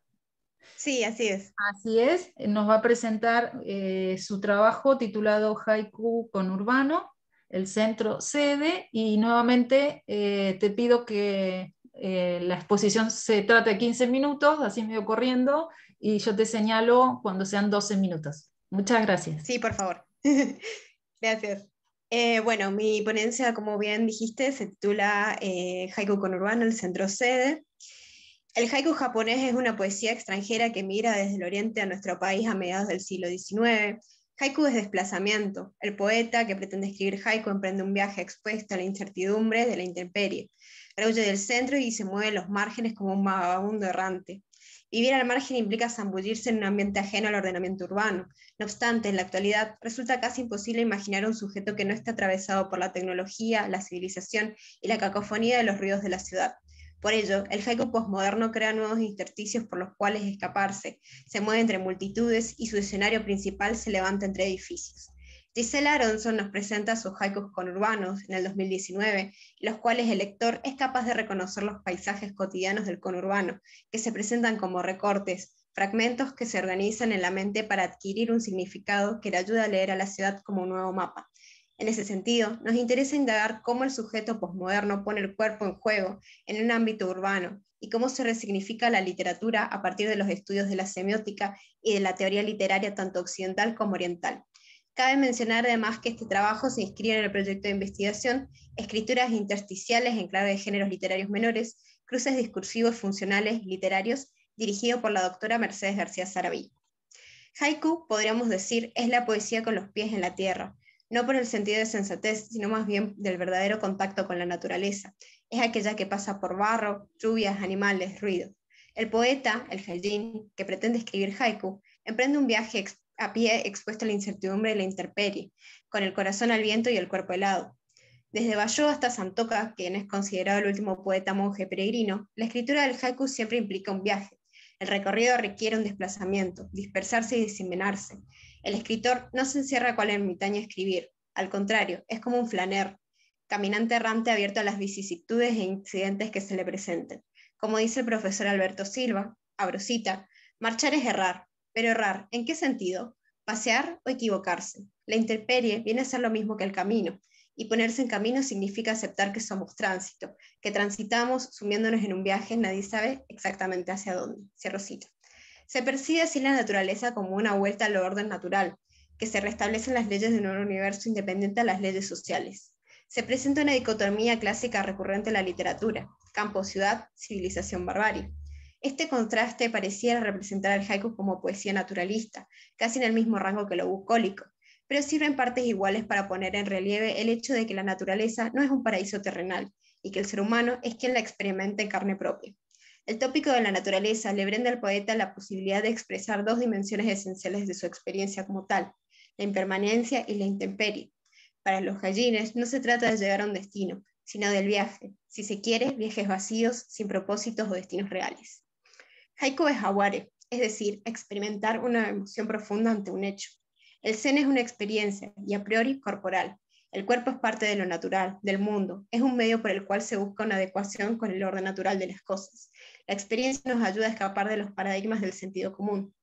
Sí, así es. Así es, nos va a presentar eh, su trabajo titulado Haiku con Urbano, el centro sede, y nuevamente eh, te pido que eh, la exposición se trate de 15 minutos, así medio corriendo, y yo te señalo cuando sean 12 minutos. Muchas gracias. Sí, por favor. gracias. bueno, mi ponencia, como bien dijiste, se titula Haiku con Urbano, el centro sede. El haiku japonés es una poesía extranjera que mira desde el oriente a nuestro país a mediados del siglo XIX. Haiku es desplazamiento. El poeta que pretende escribir haiku emprende un viaje expuesto a la incertidumbre de la intemperie. Rehuye del centro y se mueve en los márgenes como un vagabundo errante. Vivir al margen implica zambullirse en un ambiente ajeno al ordenamiento urbano. No obstante, en la actualidad resulta casi imposible imaginar un sujeto que no esté atravesado por la tecnología, la civilización y la cacofonía de los ruidos de la ciudad. Por ello, el haiku posmoderno crea nuevos intersticios por los cuales escaparse, se mueve entre multitudes y su escenario principal se levanta entre edificios. Gisela Aronson nos presenta sus haikus conurbanos en el 2019, los cuales el lector es capaz de reconocer los paisajes cotidianos del conurbano, que se presentan como recortes, fragmentos que se organizan en la mente para adquirir un significado que le ayuda a leer a la ciudad como un nuevo mapa. En ese sentido, nos interesa indagar cómo el sujeto posmoderno pone el cuerpo en juego en un ámbito urbano y cómo se resignifica la literatura a partir de los estudios de la semiótica y de la teoría literaria tanto occidental como oriental. Cabe mencionar además que este trabajo se inscribe en el proyecto de investigación Escrituras intersticiales en clave de géneros literarios menores, cruces discursivos funcionales literarios, dirigido por la doctora Mercedes García Zarabí. Haiku, podríamos decir, es la poesía con los pies en la tierra, no por el sentido de sensatez, sino más bien del verdadero contacto con la naturaleza. Es aquella que pasa por barro, lluvias, animales, ruido. El poeta, el Heijin, que pretende escribir haiku, emprende un viaje a pie expuesto a la incertidumbre y la interperie, con el corazón al viento y el cuerpo helado. Desde Bayó hasta Santoca, quien es considerado el último poeta monje peregrino, la escritura del haiku siempre implica un viaje. El recorrido requiere un desplazamiento, dispersarse y diseminarse. El escritor no se encierra cual ermitaño a escribir, al contrario, es como un flaner, caminante errante abierto a las vicisitudes e incidentes que se le presenten. Como dice el profesor Alberto Silva, abrosita, marchar es errar, pero errar, ¿en qué sentido? Pasear o equivocarse. La intemperie viene a ser lo mismo que el camino, y ponerse en camino significa aceptar que somos tránsito, que transitamos sumiéndonos en un viaje, nadie sabe exactamente hacia dónde. Cierro cita se percibe así la naturaleza como una vuelta al orden natural, que se restablecen las leyes de un universo independiente a las leyes sociales. Se presenta una dicotomía clásica recurrente en la literatura, campo-ciudad, civilización-barbarie. Este contraste parecía representar al haiku como poesía naturalista, casi en el mismo rango que lo bucólico, pero sirve en partes iguales para poner en relieve el hecho de que la naturaleza no es un paraíso terrenal y que el ser humano es quien la experimenta en carne propia. El tópico de la naturaleza le brinda al poeta la posibilidad de expresar dos dimensiones esenciales de su experiencia como tal, la impermanencia y la intemperie. Para los gallines no se trata de llegar a un destino, sino del viaje, si se quiere, viajes vacíos, sin propósitos o destinos reales. Haiku es haware, es decir, experimentar una emoción profunda ante un hecho. El zen es una experiencia, y a priori corporal, el cuerpo es parte de lo natural, del mundo, es un medio por el cual se busca una adecuación con el orden natural de las cosas. La experiencia nos ayuda a escapar de los paradigmas del sentido común.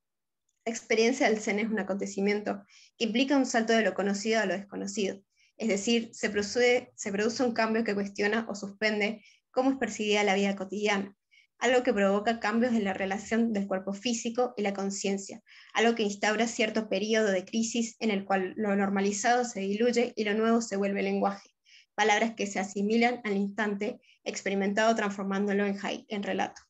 La experiencia del Zen es un acontecimiento que implica un salto de lo conocido a lo desconocido, es decir, se produce, se produce un cambio que cuestiona o suspende cómo es percibida la vida cotidiana, algo que provoca cambios en la relación del cuerpo físico y la conciencia, algo que instaura cierto periodo de crisis en el cual lo normalizado se diluye y lo nuevo se vuelve lenguaje, palabras que se asimilan al instante experimentado transformándolo en, en relato.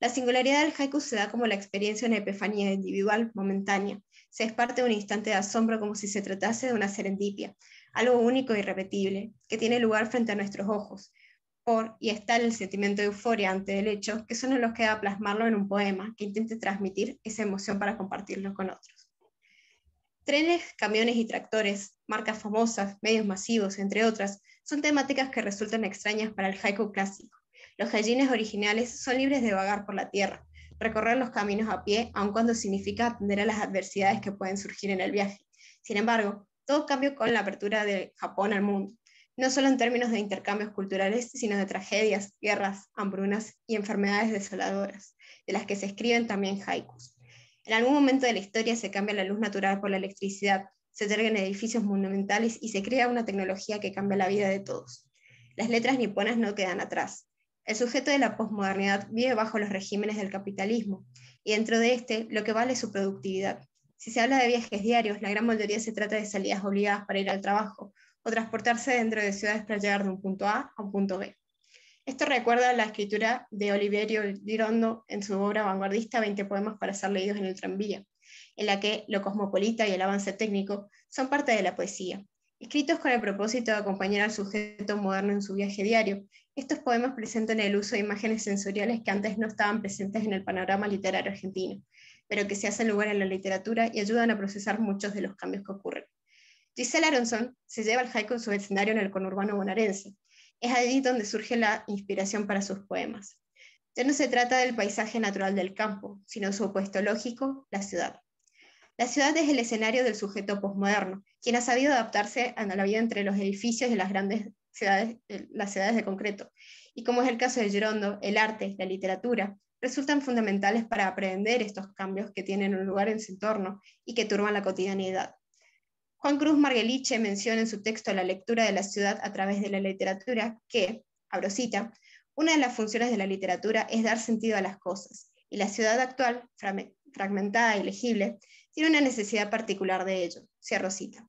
La singularidad del haiku se da como la experiencia de una epifanía individual momentánea. Se es parte de un instante de asombro como si se tratase de una serendipia, algo único e irrepetible, que tiene lugar frente a nuestros ojos, por y está el sentimiento de euforia ante el hecho, que solo nos queda plasmarlo en un poema que intente transmitir esa emoción para compartirlo con otros. Trenes, camiones y tractores, marcas famosas, medios masivos, entre otras, son temáticas que resultan extrañas para el haiku clásico. Los jallines originales son libres de vagar por la tierra, recorrer los caminos a pie, aun cuando significa atender a las adversidades que pueden surgir en el viaje. Sin embargo, todo cambió con la apertura de Japón al mundo no solo en términos de intercambios culturales, sino de tragedias, guerras, hambrunas y enfermedades desoladoras, de las que se escriben también haikus. En algún momento de la historia se cambia la luz natural por la electricidad, se otorgan edificios monumentales y se crea una tecnología que cambia la vida de todos. Las letras niponas no quedan atrás. El sujeto de la posmodernidad vive bajo los regímenes del capitalismo, y dentro de este lo que vale es su productividad. Si se habla de viajes diarios, la gran mayoría se trata de salidas obligadas para ir al trabajo, o transportarse dentro de ciudades para llegar de un punto A a un punto B. Esto recuerda la escritura de Oliverio Girondo en su obra vanguardista 20 poemas para ser leídos en el tranvía, en la que lo cosmopolita y el avance técnico son parte de la poesía. Escritos con el propósito de acompañar al sujeto moderno en su viaje diario, estos poemas presentan el uso de imágenes sensoriales que antes no estaban presentes en el panorama literario argentino, pero que se hacen lugar en la literatura y ayudan a procesar muchos de los cambios que ocurren. Giselle Aronson se lleva al haiku con su escenario en el conurbano bonaerense. Es allí donde surge la inspiración para sus poemas. Ya no se trata del paisaje natural del campo, sino su opuesto lógico, la ciudad. La ciudad es el escenario del sujeto posmoderno, quien ha sabido adaptarse a la vida entre los edificios y las grandes ciudades, eh, las ciudades de concreto. Y como es el caso de Girondo, el arte, la literatura, resultan fundamentales para aprender estos cambios que tienen un lugar en su entorno y que turban la cotidianidad. Juan Cruz Margueliche menciona en su texto La lectura de la ciudad a través de la literatura que, abro cita, una de las funciones de la literatura es dar sentido a las cosas, y la ciudad actual, fragmentada y e legible, tiene una necesidad particular de ello. Cierro cita.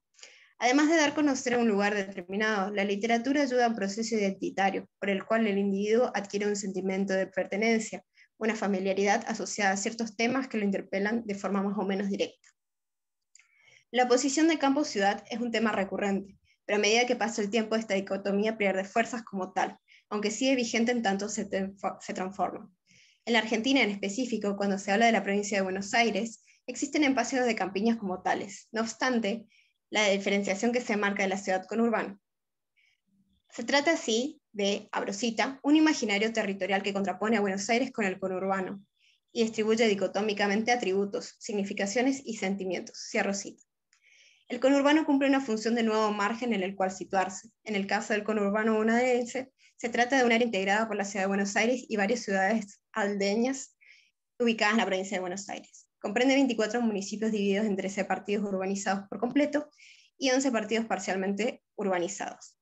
Además de dar a conocer un lugar determinado, la literatura ayuda a un proceso identitario, por el cual el individuo adquiere un sentimiento de pertenencia, una familiaridad asociada a ciertos temas que lo interpelan de forma más o menos directa. La posición de campo-ciudad es un tema recurrente, pero a medida que pasa el tiempo esta dicotomía pierde fuerzas como tal, aunque sigue vigente en tanto se, transforma. En la Argentina en específico, cuando se habla de la provincia de Buenos Aires, existen espacios de campiñas como tales, no obstante, la diferenciación que se marca de la ciudad con urbano. Se trata así de, abrosita, un imaginario territorial que contrapone a Buenos Aires con el conurbano y distribuye dicotómicamente atributos, significaciones y sentimientos. Cierro cita. El conurbano cumple una función de nuevo margen en el cual situarse. En el caso del conurbano bonaerense, se trata de un área integrada por la ciudad de Buenos Aires y varias ciudades aldeñas ubicadas en la provincia de Buenos Aires. Comprende 24 municipios divididos en 13 partidos urbanizados por completo y 11 partidos parcialmente urbanizados.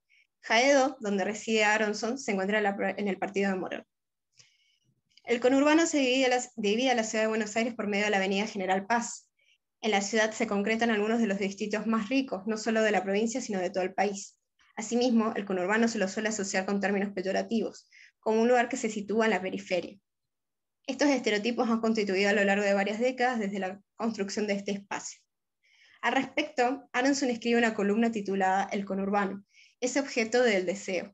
Jaedo, donde reside Aronson, se encuentra en el partido de Morón. El conurbano se a la, divide a la ciudad de Buenos Aires por medio de la avenida General Paz, en la ciudad se concretan algunos de los distritos más ricos, no solo de la provincia, sino de todo el país. Asimismo, el conurbano se lo suele asociar con términos peyorativos, como un lugar que se sitúa en la periferia. Estos estereotipos han constituido a lo largo de varias décadas desde la construcción de este espacio. Al respecto, Aronson escribe una columna titulada El conurbano, ese objeto del deseo.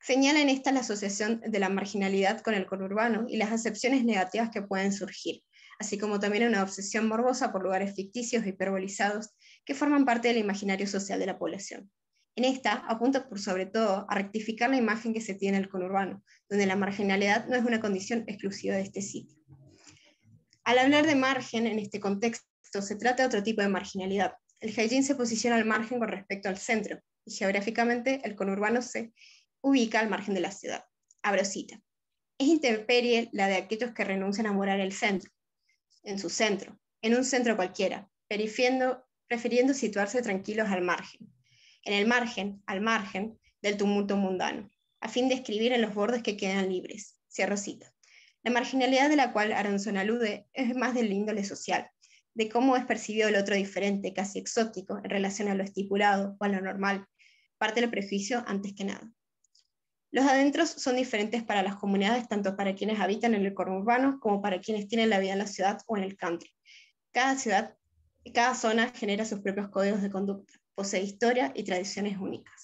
Señala en esta la asociación de la marginalidad con el conurbano y las acepciones negativas que pueden surgir así como también una obsesión morbosa por lugares ficticios e hiperbolizados que forman parte del imaginario social de la población. En esta apunta por sobre todo a rectificar la imagen que se tiene del conurbano, donde la marginalidad no es una condición exclusiva de este sitio. Al hablar de margen en este contexto, se trata de otro tipo de marginalidad. El Haijin se posiciona al margen con respecto al centro, y geográficamente el conurbano se ubica al margen de la ciudad. Abro Es intemperie la de aquellos que renuncian a morar el centro, en su centro, en un centro cualquiera, prefiriendo situarse tranquilos al margen, en el margen, al margen del tumulto mundano, a fin de escribir en los bordes que quedan libres. Cierro cita. La marginalidad de la cual Aronson alude es más del índole social, de cómo es percibido el otro diferente, casi exótico, en relación a lo estipulado o a lo normal, parte del prejuicio antes que nada. Los adentros son diferentes para las comunidades, tanto para quienes habitan en el conurbano, urbano como para quienes tienen la vida en la ciudad o en el campo. Cada ciudad, cada zona genera sus propios códigos de conducta, posee historia y tradiciones únicas.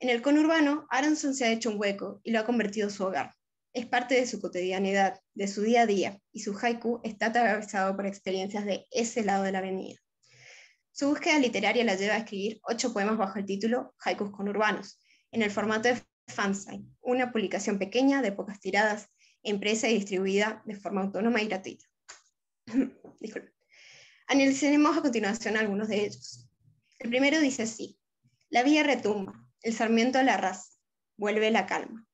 En el conurbano, Aronson se ha hecho un hueco y lo ha convertido en su hogar. Es parte de su cotidianidad, de su día a día, y su haiku está atravesado por experiencias de ese lado de la avenida. Su búsqueda literaria la lleva a escribir ocho poemas bajo el título Haikus conurbanos, en el formato de Fansign, una publicación pequeña de pocas tiradas, empresa y distribuida de forma autónoma y gratuita. Analizaremos a continuación algunos de ellos. El primero dice así, la vía retumba, el sarmiento a la raza, vuelve la calma.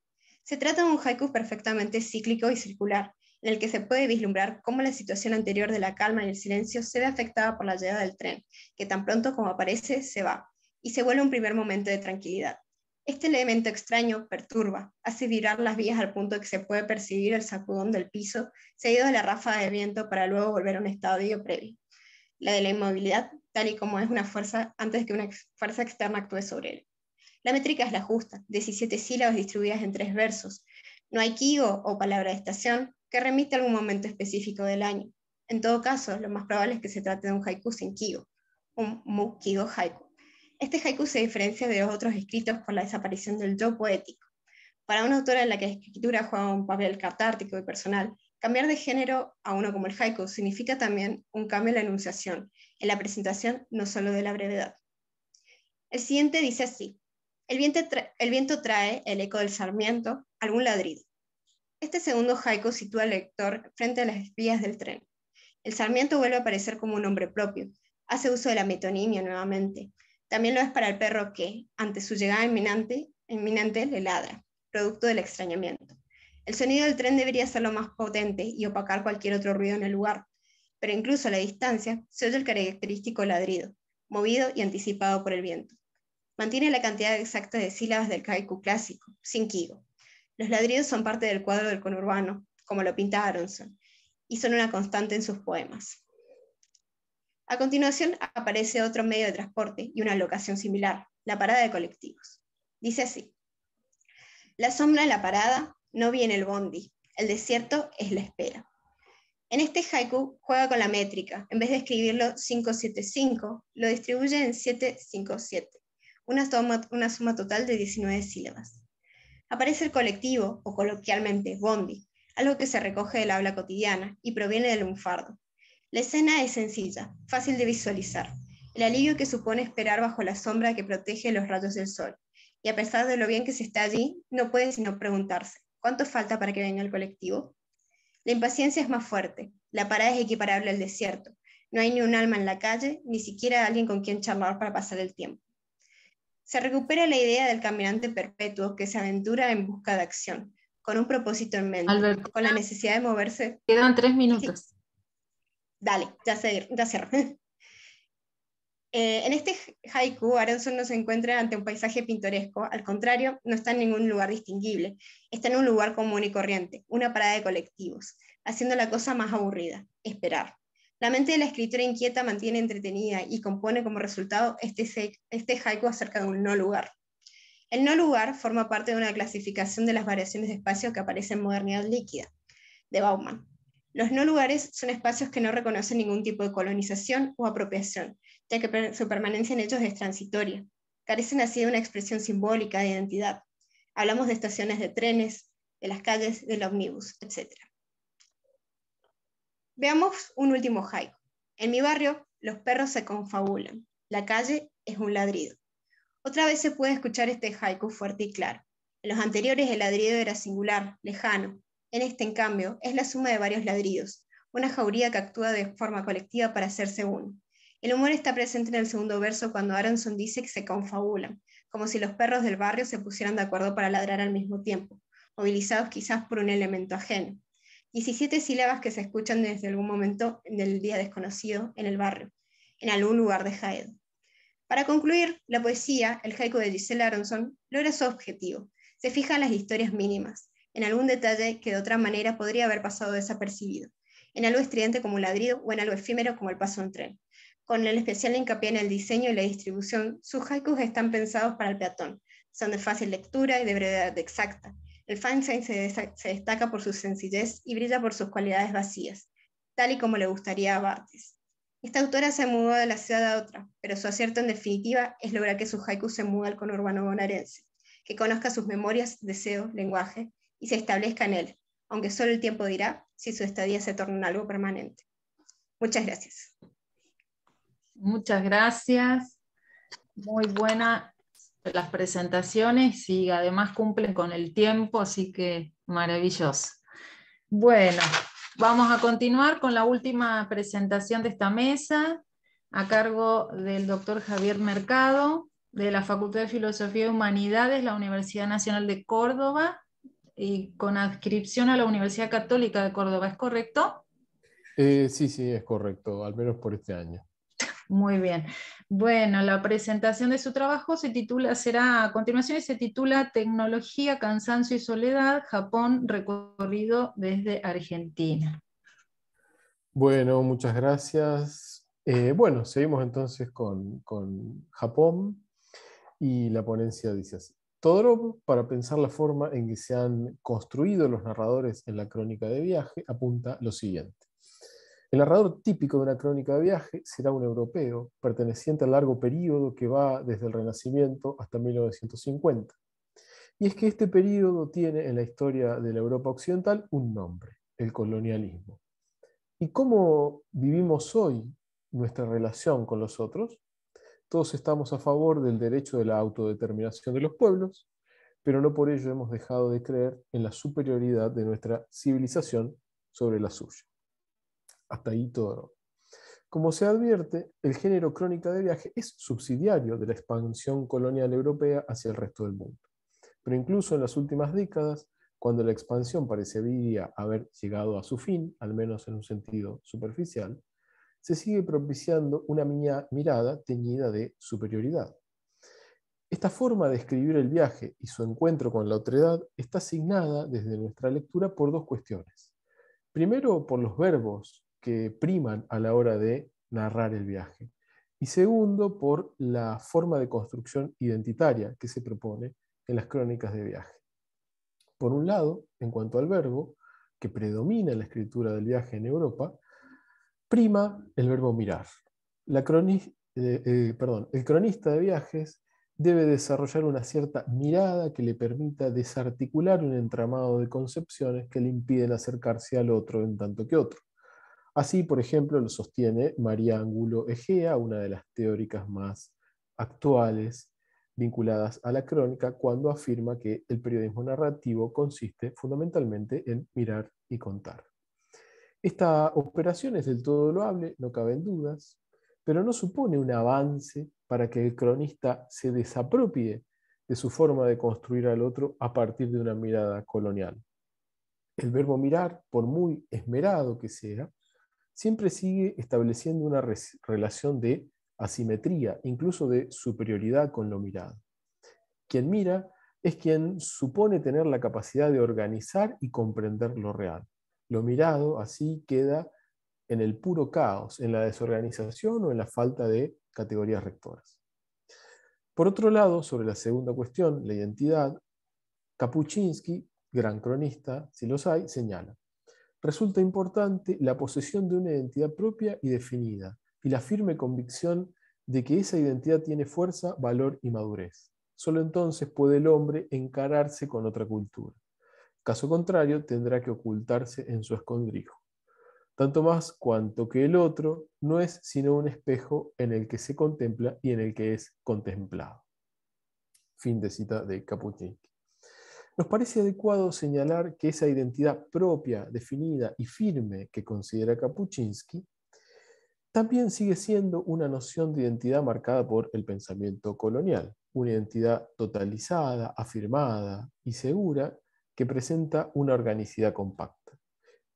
Se trata de un haiku perfectamente cíclico y circular, en el que se puede vislumbrar cómo la situación anterior de la calma y el silencio se ve afectada por la llegada del tren, que tan pronto como aparece se va, y se vuelve un primer momento de tranquilidad. Este elemento extraño perturba, hace virar las vías al punto que se puede percibir el sacudón del piso, seguido de la ráfaga de viento para luego volver a un estadio previo. La de la inmovilidad, tal y como es una fuerza antes que una fuerza externa actúe sobre él. La métrica es la justa, 17 sílabas distribuidas en tres versos. No hay kigo o palabra de estación que remite a algún momento específico del año. En todo caso, lo más probable es que se trate de un haiku sin kigo, un mu-kigo haiku. Este haiku se diferencia de los otros escritos por la desaparición del yo poético. Para una autora en la que la escritura juega un papel catártico y personal, cambiar de género a uno como el haiku significa también un cambio en la enunciación, en la presentación no solo de la brevedad. El siguiente dice así, el viento, trae el eco del sarmiento, algún ladrido. Este segundo haiku sitúa al lector frente a las espías del tren. El sarmiento vuelve a aparecer como un nombre propio, hace uso de la metonimia nuevamente, también lo es para el perro que, ante su llegada inminente, inminente le ladra, producto del extrañamiento. El sonido del tren debería ser lo más potente y opacar cualquier otro ruido en el lugar, pero incluso a la distancia se oye el característico ladrido, movido y anticipado por el viento. Mantiene la cantidad exacta de sílabas del kaiku clásico, sin kigo. Los ladridos son parte del cuadro del conurbano, como lo pinta Aronson, y son una constante en sus poemas. A continuación aparece otro medio de transporte y una locación similar, la parada de colectivos. Dice así, la sombra en la parada, no viene el bondi, el desierto es la espera. En este haiku juega con la métrica, en vez de escribirlo 575, lo distribuye en 757, una suma, una suma total de 19 sílabas. Aparece el colectivo, o coloquialmente bondi, algo que se recoge del habla cotidiana y proviene del lunfardo, la escena es sencilla, fácil de visualizar. El alivio que supone esperar bajo la sombra que protege los rayos del sol. Y a pesar de lo bien que se está allí, no puede sino preguntarse, ¿cuánto falta para que venga el colectivo? La impaciencia es más fuerte. La parada es equiparable al desierto. No hay ni un alma en la calle, ni siquiera alguien con quien charlar para pasar el tiempo. Se recupera la idea del caminante perpetuo que se aventura en busca de acción, con un propósito en mente, con la necesidad de moverse. Quedan tres minutos. Dale, ya, cierro. Eh, en este haiku, Aronson no se encuentra ante un paisaje pintoresco, al contrario, no está en ningún lugar distinguible, está en un lugar común y corriente, una parada de colectivos, haciendo la cosa más aburrida, esperar. La mente de la escritora inquieta mantiene entretenida y compone como resultado este, este haiku acerca de un no lugar. El no lugar forma parte de una clasificación de las variaciones de espacio que aparece en Modernidad Líquida, de Bauman, los no lugares son espacios que no reconocen ningún tipo de colonización o apropiación, ya que su permanencia en ellos es transitoria. Carecen así de una expresión simbólica de identidad. Hablamos de estaciones de trenes, de las calles, del ómnibus, etc. Veamos un último haiku. En mi barrio, los perros se confabulan. La calle es un ladrido. Otra vez se puede escuchar este haiku fuerte y claro. En los anteriores el ladrido era singular, lejano, en este, en cambio, es la suma de varios ladridos, una jauría que actúa de forma colectiva para hacerse uno. El humor está presente en el segundo verso cuando Aronson dice que se confabulan, como si los perros del barrio se pusieran de acuerdo para ladrar al mismo tiempo, movilizados quizás por un elemento ajeno. 17 sílabas que se escuchan desde algún momento del día desconocido en el barrio, en algún lugar de Jaed. Para concluir, la poesía, el haiku de Giselle Aronson, logra su objetivo. Se fijan las historias mínimas, en algún detalle que de otra manera podría haber pasado desapercibido, en algo estridente como un ladrido o en algo efímero como el paso de un tren. Con el especial hincapié en el diseño y la distribución, sus haikus están pensados para el peatón, son de fácil lectura y de brevedad exacta. El fansign se, destaca por su sencillez y brilla por sus cualidades vacías, tal y como le gustaría a Bartes. Esta autora se mudó de la ciudad a otra, pero su acierto en definitiva es lograr que sus haikus se mueva al conurbano bonaerense, que conozca sus memorias, deseos, lenguaje, y se establezca en él, aunque solo el tiempo dirá si su estadía se torna algo permanente. Muchas gracias. Muchas gracias. Muy buenas las presentaciones y además cumplen con el tiempo, así que maravilloso. Bueno, vamos a continuar con la última presentación de esta mesa a cargo del doctor Javier Mercado de la Facultad de Filosofía y Humanidades, la Universidad Nacional de Córdoba, y con adscripción a la Universidad Católica de Córdoba, ¿es correcto? Eh, sí, sí, es correcto, al menos por este año. Muy bien. Bueno, la presentación de su trabajo se titula, será a continuación y se titula Tecnología, Cansancio y Soledad, Japón recorrido desde Argentina. Bueno, muchas gracias. Eh, bueno, seguimos entonces con, con Japón y la ponencia dice así. Todorov para pensar la forma en que se han construido los narradores en la crónica de viaje apunta lo siguiente. El narrador típico de una crónica de viaje será un europeo, perteneciente al largo periodo que va desde el Renacimiento hasta 1950. Y es que este periodo tiene en la historia de la Europa occidental un nombre, el colonialismo. ¿Y cómo vivimos hoy nuestra relación con los otros? Todos estamos a favor del derecho de la autodeterminación de los pueblos, pero no por ello hemos dejado de creer en la superioridad de nuestra civilización sobre la suya. Hasta ahí todo. Como se advierte, el género crónica de viaje es subsidiario de la expansión colonial europea hacia el resto del mundo. Pero incluso en las últimas décadas, cuando la expansión parecería haber llegado a su fin, al menos en un sentido superficial, se sigue propiciando una mirada teñida de superioridad. Esta forma de escribir el viaje y su encuentro con la otredad está asignada desde nuestra lectura por dos cuestiones. Primero, por los verbos que priman a la hora de narrar el viaje. Y segundo, por la forma de construcción identitaria que se propone en las crónicas de viaje. Por un lado, en cuanto al verbo, que predomina en la escritura del viaje en Europa, prima el verbo mirar. Eh, eh, el cronista de viajes debe desarrollar una cierta mirada que le permita desarticular un entramado de concepciones que le impiden acercarse al otro en tanto que otro. Así, por ejemplo, lo sostiene María Ángulo Egea, una de las teóricas más actuales vinculadas a la crónica, cuando afirma que el periodismo narrativo consiste fundamentalmente en mirar y contar. Esta operación es del todo loable, no caben dudas, pero no supone un avance para que el cronista se desapropie de su forma de construir al otro a partir de una mirada colonial. El verbo mirar, por muy esmerado que sea, siempre sigue estableciendo una relación de asimetría, incluso de superioridad con lo mirado. Quien mira es quien supone tener la capacidad de organizar y comprender lo real. Lo mirado así queda en el puro caos, en la desorganización o en la falta de categorías rectoras. Por otro lado, sobre la segunda cuestión, la identidad, Kapuczynski, gran cronista, si los hay, señala, resulta importante la posesión de una identidad propia y definida, y la firme convicción de que esa identidad tiene fuerza, valor y madurez. Solo entonces puede el hombre encararse con otra cultura. Caso contrario, tendrá que ocultarse en su escondrijo. Tanto más cuanto que el otro no es sino un espejo en el que se contempla y en el que es contemplado. Fin de cita de Kapuscinski. Nos parece adecuado señalar que esa identidad propia, definida y firme que considera Kapuscinski también sigue siendo una noción de identidad marcada por el pensamiento colonial, una identidad totalizada, afirmada y segura presenta una organicidad compacta.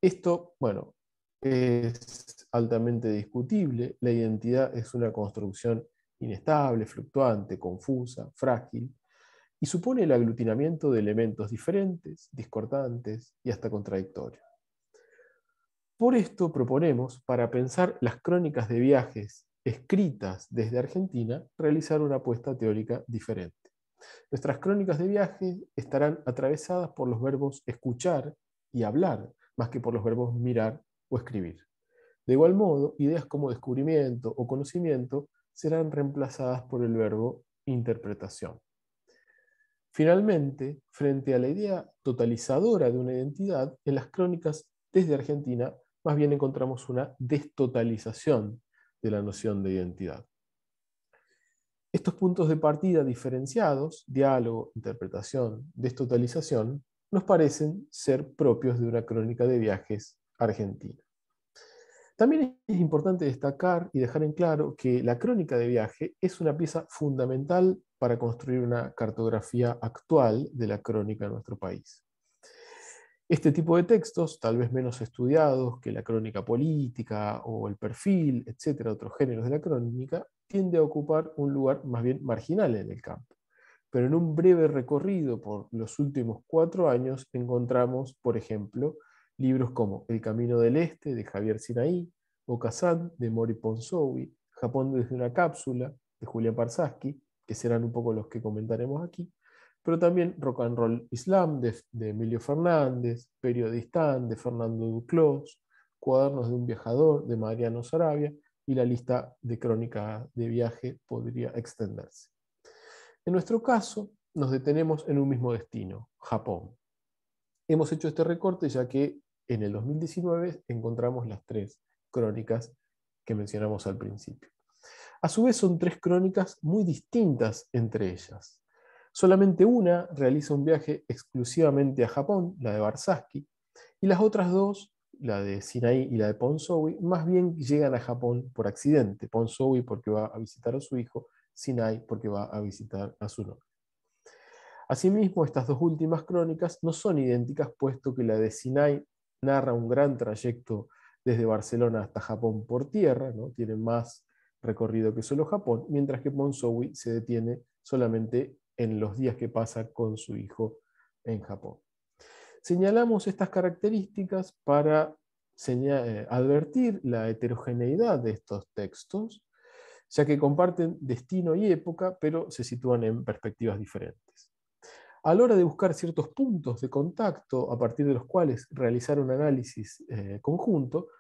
Esto, bueno, es altamente discutible. La identidad es una construcción inestable, fluctuante, confusa, frágil, y supone el aglutinamiento de elementos diferentes, discordantes y hasta contradictorios. Por esto proponemos, para pensar las crónicas de viajes escritas desde Argentina, realizar una apuesta teórica diferente. Nuestras crónicas de viaje estarán atravesadas por los verbos escuchar y hablar, más que por los verbos mirar o escribir. De igual modo, ideas como descubrimiento o conocimiento serán reemplazadas por el verbo interpretación. Finalmente, frente a la idea totalizadora de una identidad, en las crónicas desde Argentina más bien encontramos una destotalización de la noción de identidad. Estos puntos de partida diferenciados, diálogo, interpretación, destotalización, nos parecen ser propios de una crónica de viajes argentina. También es importante destacar y dejar en claro que la crónica de viaje es una pieza fundamental para construir una cartografía actual de la crónica de nuestro país. Este tipo de textos, tal vez menos estudiados que la crónica política o el perfil, etcétera, otros géneros de la crónica, tiende a ocupar un lugar más bien marginal en el campo. Pero en un breve recorrido por los últimos cuatro años encontramos, por ejemplo, libros como El Camino del Este de Javier Sinaí, Okazan de Mori Ponsowi, Japón desde una cápsula de Julia Parsaski, que serán un poco los que comentaremos aquí, pero también Rock and Roll Islam de, Emilio Fernández, Periodistán de Fernando Duclos, Cuadernos de un Viajador de Mariano Sarabia, y la lista de crónicas de viaje podría extenderse. En nuestro caso, nos detenemos en un mismo destino, Japón. Hemos hecho este recorte ya que en el 2019 encontramos las tres crónicas que mencionamos al principio. A su vez son tres crónicas muy distintas entre ellas. Solamente una realiza un viaje exclusivamente a Japón, la de Barsaski, y las otras dos la de Sinai y la de Ponsowi, más bien llegan a Japón por accidente. Ponsowi porque va a visitar a su hijo, Sinai porque va a visitar a su novia. Asimismo, estas dos últimas crónicas no son idénticas, puesto que la de Sinai narra un gran trayecto desde Barcelona hasta Japón por tierra, ¿no? tiene más recorrido que solo Japón, mientras que Ponsowi se detiene solamente en los días que pasa con su hijo en Japón. Señalamos estas características para eh, advertir la heterogeneidad de estos textos, ya que comparten destino y época, pero se sitúan en perspectivas diferentes. A la hora de buscar ciertos puntos de contacto a partir de los cuales realizar un análisis eh, conjunto,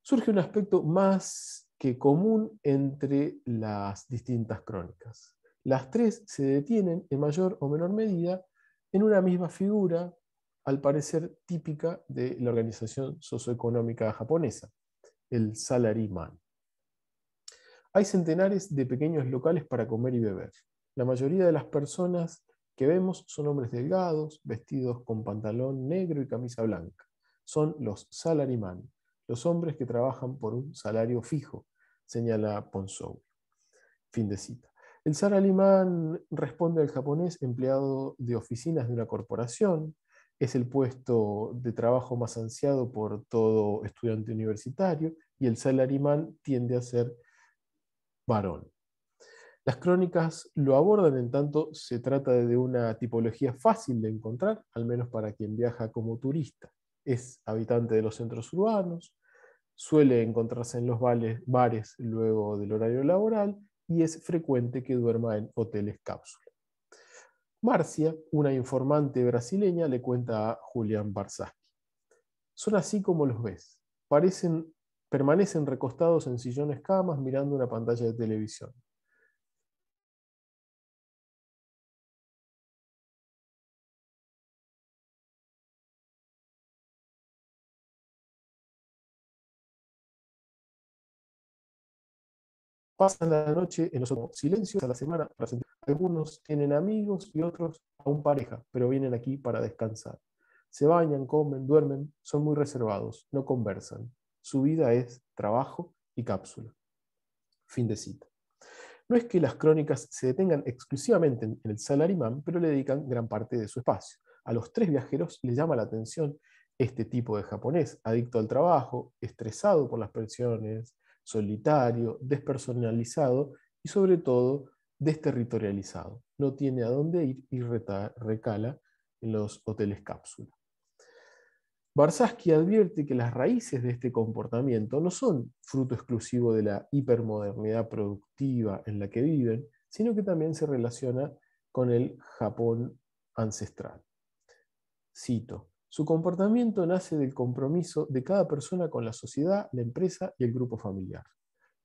surge un aspecto más que común entre las distintas crónicas. Las tres se detienen en mayor o menor medida en una misma figura al parecer típica de la organización socioeconómica japonesa, el salaryman. Hay centenares de pequeños locales para comer y beber. La mayoría de las personas que vemos son hombres delgados, vestidos con pantalón negro y camisa blanca. Son los salaryman, los hombres que trabajan por un salario fijo, señala Ponsou. Fin de cita. El salaryman responde al japonés empleado de oficinas de una corporación, es el puesto de trabajo más ansiado por todo estudiante universitario y el salarimán tiende a ser varón. Las crónicas lo abordan, en tanto se trata de una tipología fácil de encontrar, al menos para quien viaja como turista. Es habitante de los centros urbanos, suele encontrarse en los bares luego del horario laboral y es frecuente que duerma en hoteles cápsula. Marcia, una informante brasileña, le cuenta a Julián Barsaski. Son así como los ves. Parecen, permanecen recostados en sillones camas mirando una pantalla de televisión. Pasan la noche en los silencios a la semana para algunos tienen amigos y otros aún pareja, pero vienen aquí para descansar. Se bañan, comen, duermen, son muy reservados, no conversan. Su vida es trabajo y cápsula. Fin de cita. No es que las crónicas se detengan exclusivamente en el salarimán, pero le dedican gran parte de su espacio. A los tres viajeros les llama la atención este tipo de japonés, adicto al trabajo, estresado por las presiones, solitario, despersonalizado y sobre todo desterritorializado, no tiene a dónde ir y recala en los hoteles cápsula. Barsaski advierte que las raíces de este comportamiento no son fruto exclusivo de la hipermodernidad productiva en la que viven, sino que también se relaciona con el Japón ancestral. Cito, su comportamiento nace del compromiso de cada persona con la sociedad, la empresa y el grupo familiar.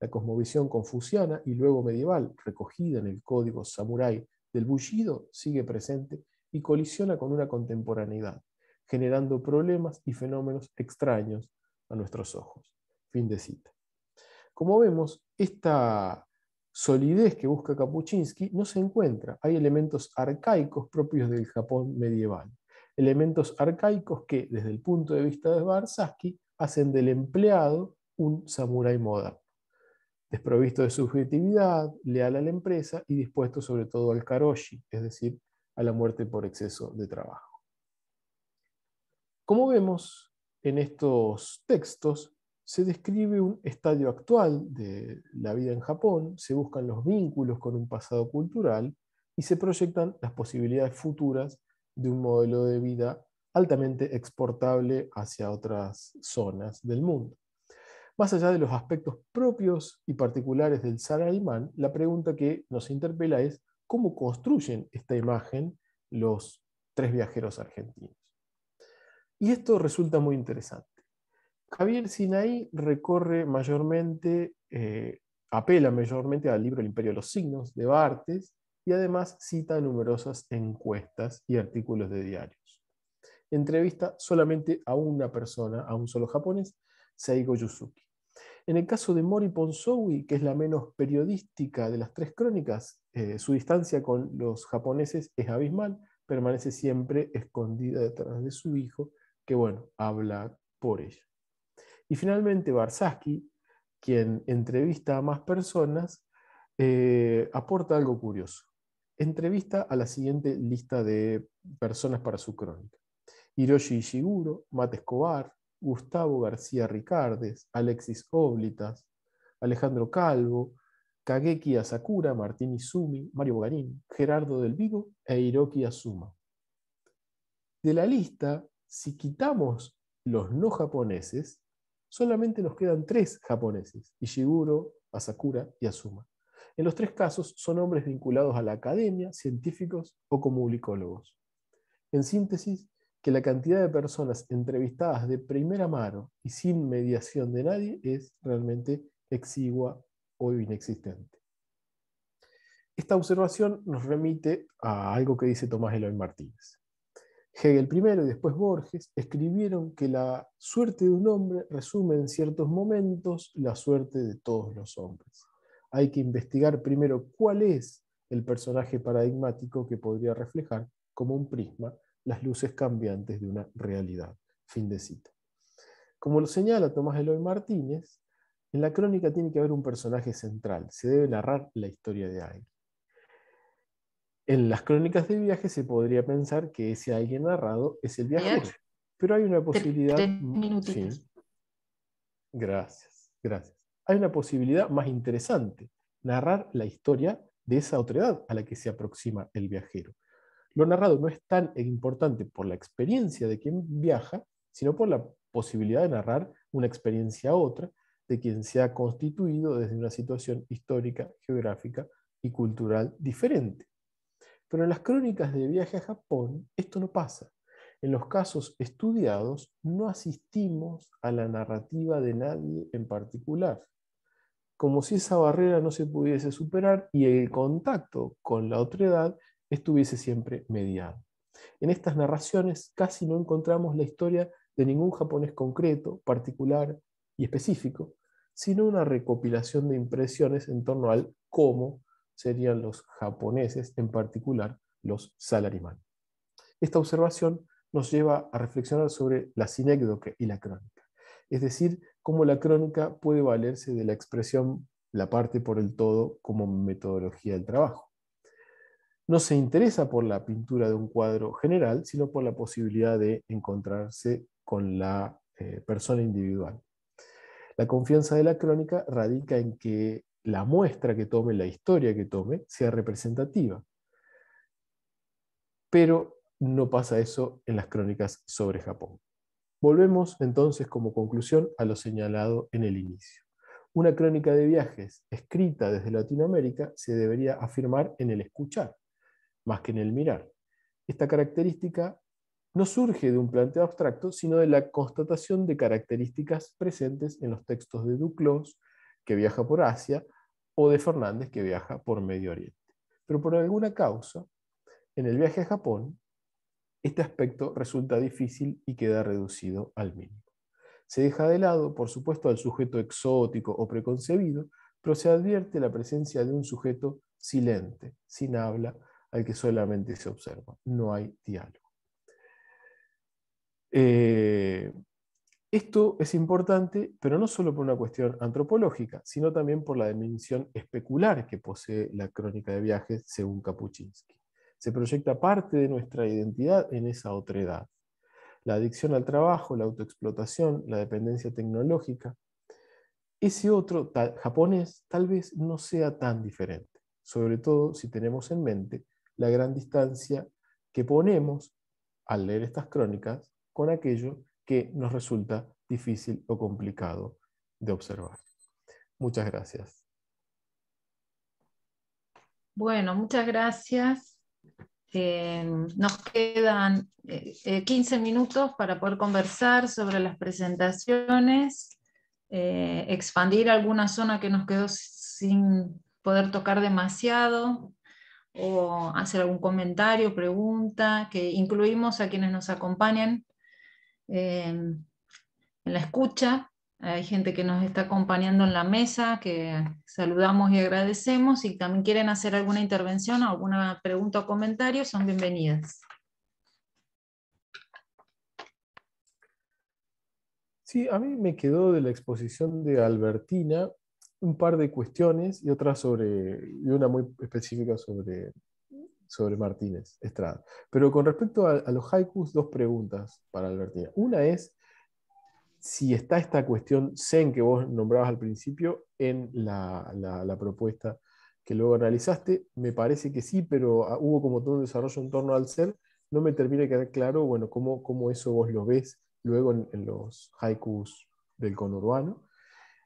La cosmovisión confuciana y luego medieval, recogida en el código samurai del bullido, sigue presente y colisiona con una contemporaneidad, generando problemas y fenómenos extraños a nuestros ojos. Fin de cita. Como vemos, esta solidez que busca Kapuczynski no se encuentra. Hay elementos arcaicos propios del Japón medieval. Elementos arcaicos que, desde el punto de vista de Barsaski, hacen del empleado un samurái moderno desprovisto de subjetividad, leal a la empresa y dispuesto sobre todo al karoshi, es decir, a la muerte por exceso de trabajo. Como vemos en estos textos, se describe un estadio actual de la vida en Japón, se buscan los vínculos con un pasado cultural y se proyectan las posibilidades futuras de un modelo de vida altamente exportable hacia otras zonas del mundo. Más allá de los aspectos propios y particulares del Saraimán, la pregunta que nos interpela es cómo construyen esta imagen los tres viajeros argentinos. Y esto resulta muy interesante. Javier Sinaí recorre mayormente, eh, apela mayormente al libro El Imperio de los Signos de Bartes y además cita numerosas encuestas y artículos de diarios. Entrevista solamente a una persona, a un solo japonés, Seigo Yuzuki. En el caso de Mori Ponzoui, que es la menos periodística de las tres crónicas, eh, su distancia con los japoneses es abismal, permanece siempre escondida detrás de su hijo, que bueno, habla por ella. Y finalmente Barsaski, quien entrevista a más personas, eh, aporta algo curioso. Entrevista a la siguiente lista de personas para su crónica. Hiroshi Ishiguro, Mate Escobar, Gustavo García Ricardes, Alexis Oblitas, Alejandro Calvo, Kageki Asakura, Martín Izumi, Mario Bogarín, Gerardo del Vigo e Hiroki Asuma. De la lista, si quitamos los no japoneses, solamente nos quedan tres japoneses, Ishiguro, Asakura y Asuma. En los tres casos son hombres vinculados a la academia, científicos o comunicólogos. En síntesis, que la cantidad de personas entrevistadas de primera mano y sin mediación de nadie es realmente exigua o inexistente. Esta observación nos remite a algo que dice Tomás Eloy Martínez. Hegel primero y después Borges escribieron que la suerte de un hombre resume en ciertos momentos la suerte de todos los hombres. Hay que investigar primero cuál es el personaje paradigmático que podría reflejar como un prisma las luces cambiantes de una realidad. Fin de cita. Como lo señala Tomás Eloy Martínez, en la crónica tiene que haber un personaje central, se debe narrar la historia de alguien. En las crónicas de viaje se podría pensar que ese alguien narrado es el viajero, pero hay una posibilidad... Gracias, gracias. Hay una posibilidad más interesante, narrar la historia de esa otra edad a la que se aproxima el viajero. Lo narrado no es tan importante por la experiencia de quien viaja, sino por la posibilidad de narrar una experiencia a otra de quien se ha constituido desde una situación histórica, geográfica y cultural diferente. Pero en las crónicas de viaje a Japón esto no pasa. En los casos estudiados no asistimos a la narrativa de nadie en particular, como si esa barrera no se pudiese superar y el contacto con la otra edad estuviese siempre mediado. En estas narraciones casi no encontramos la historia de ningún japonés concreto, particular y específico, sino una recopilación de impresiones en torno al cómo serían los japoneses, en particular los salarimán. Esta observación nos lleva a reflexionar sobre la sinécdoque y la crónica, es decir, cómo la crónica puede valerse de la expresión la parte por el todo como metodología del trabajo no se interesa por la pintura de un cuadro general, sino por la posibilidad de encontrarse con la eh, persona individual. La confianza de la crónica radica en que la muestra que tome, la historia que tome, sea representativa. Pero no pasa eso en las crónicas sobre Japón. Volvemos entonces como conclusión a lo señalado en el inicio. Una crónica de viajes escrita desde Latinoamérica se debería afirmar en el escuchar, más que en el mirar. Esta característica no surge de un planteo abstracto, sino de la constatación de características presentes en los textos de Duclos, que viaja por Asia, o de Fernández, que viaja por Medio Oriente. Pero por alguna causa, en el viaje a Japón, este aspecto resulta difícil y queda reducido al mínimo. Se deja de lado, por supuesto, al sujeto exótico o preconcebido, pero se advierte la presencia de un sujeto silente, sin habla, al que solamente se observa. No hay diálogo. Eh, esto es importante, pero no solo por una cuestión antropológica, sino también por la dimensión especular que posee la crónica de viajes según Kapuczynski. Se proyecta parte de nuestra identidad en esa otra edad. La adicción al trabajo, la autoexplotación, la dependencia tecnológica. Ese otro japonés tal vez no sea tan diferente, sobre todo si tenemos en mente la gran distancia que ponemos al leer estas crónicas con aquello que nos resulta difícil o complicado de observar. Muchas gracias. Bueno, muchas gracias. Eh, nos quedan 15 eh, eh, minutos para poder conversar sobre las presentaciones, expandir alguna zona que nos quedó sin poder tocar demasiado, o hacer algún comentario, pregunta, que incluimos a quienes nos acompañan em, en la escucha. Hay gente que nos está acompañando en la mesa, que saludamos y agradecemos. Si también quieren hacer alguna intervención, alguna pregunta o comentario, son bienvenidas. Sí, a mí me quedó de la exposición de Albertina un par de cuestiones y otra sobre, una muy específica sobre, sobre Martínez Estrada. Pero con respecto a, los haikus, dos preguntas para Albertina. Una es si está esta cuestión zen que vos nombrabas al principio en la, propuesta que luego analizaste, me parece que sí, pero ah, hubo como todo un desarrollo en torno al ser, no me termina de quedar claro, bueno, cómo, cómo eso vos lo ves luego en, en los haikus del conurbano.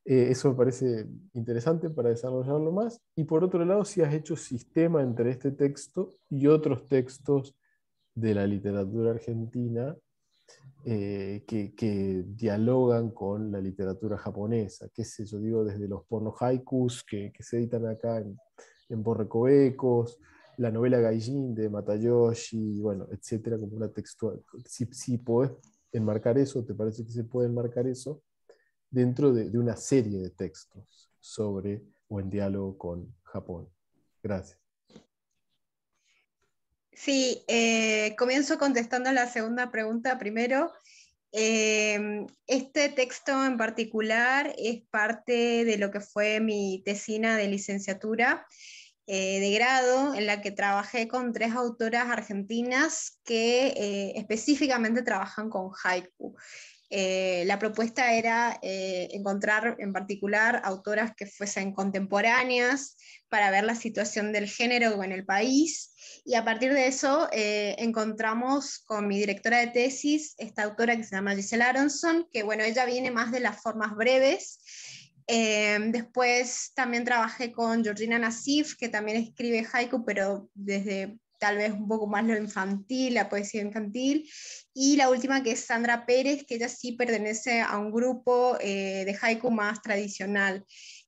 Eh, eso me parece interesante para desarrollarlo más. Y por otro lado, si has hecho sistema entre este texto y otros textos de la literatura argentina eh, que, dialogan con la literatura japonesa, que sé yo, digo, desde los porno haikus que, que se editan acá en, en la novela Gaijin de Matayoshi, bueno, etcétera, como una textual. Si, si podés enmarcar eso, te parece que se puede enmarcar eso, dentro de, una serie de textos sobre o en diálogo con Japón. Gracias. Sí, eh, comienzo contestando la segunda pregunta primero. Eh, este texto en particular es parte de lo que fue mi tesina de licenciatura eh, de grado, en la que trabajé con tres autoras argentinas que específicamente trabajan con haiku. Eh, la propuesta era eh, encontrar en particular autoras que fuesen contemporáneas para ver la situación del género en el país y a partir de eso eh, encontramos con mi directora de tesis esta autora que se llama Gisela Aronson, que bueno, ella viene más de las formas breves. después también trabajé con Georgina Nassif, que también escribe haiku, pero desde tal vez un poco más lo infantil, la poesía infantil. Y la última que es Sandra Pérez, que ella sí pertenece a un grupo eh, de haiku más tradicional.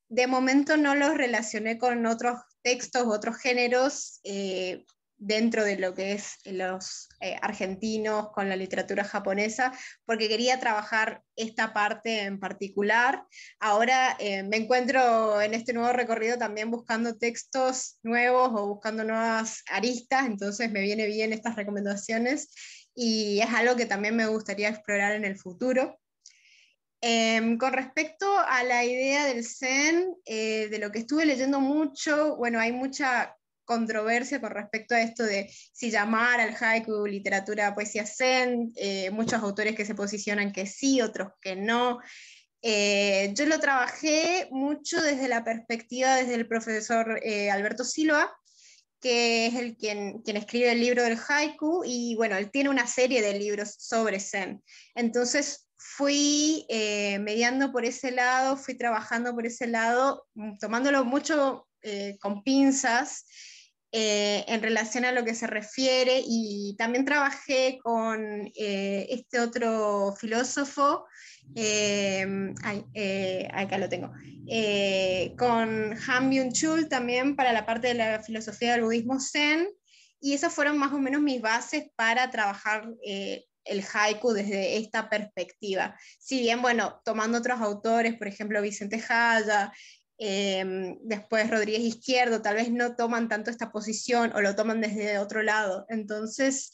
De momento no los relacioné con otros textos, otros géneros, eh, dentro de lo que es los eh, argentinos con la literatura japonesa, porque quería trabajar esta parte en particular. Ahora eh, me encuentro en este nuevo recorrido también buscando textos nuevos o buscando nuevas aristas, entonces me viene bien estas recomendaciones y es algo que también me gustaría explorar en el futuro. Em, con respecto a la idea del Zen, eh, de lo que estuve leyendo mucho, bueno, hay mucha controversia con respecto a esto de si llamar al haiku literatura poesía zen, eh, muchos autores que se posicionan que sí, otros que no. Eh, yo lo trabajé mucho desde la perspectiva, desde el profesor eh, Alberto Silva, que es el quien, quien escribe el libro del haiku, y bueno, él tiene una serie de libros sobre Zen. Entonces fui mediando por ese lado, fui trabajando por ese lado, mm, tomándolo mucho con pinzas, eh, en relación a lo que se refiere y también trabajé con eh, este otro filósofo, eh, acá lo tengo, con Han Byung-chul también para la parte de la filosofía del budismo zen y esas fueron más o menos mis bases para trabajar el haiku desde esta perspectiva. Si bien, bueno, tomando otros autores, por ejemplo, Vicente Jaya, Em, después Rodríguez Izquierdo, tal vez no toman tanto esta posición o lo toman desde otro lado. Entonces,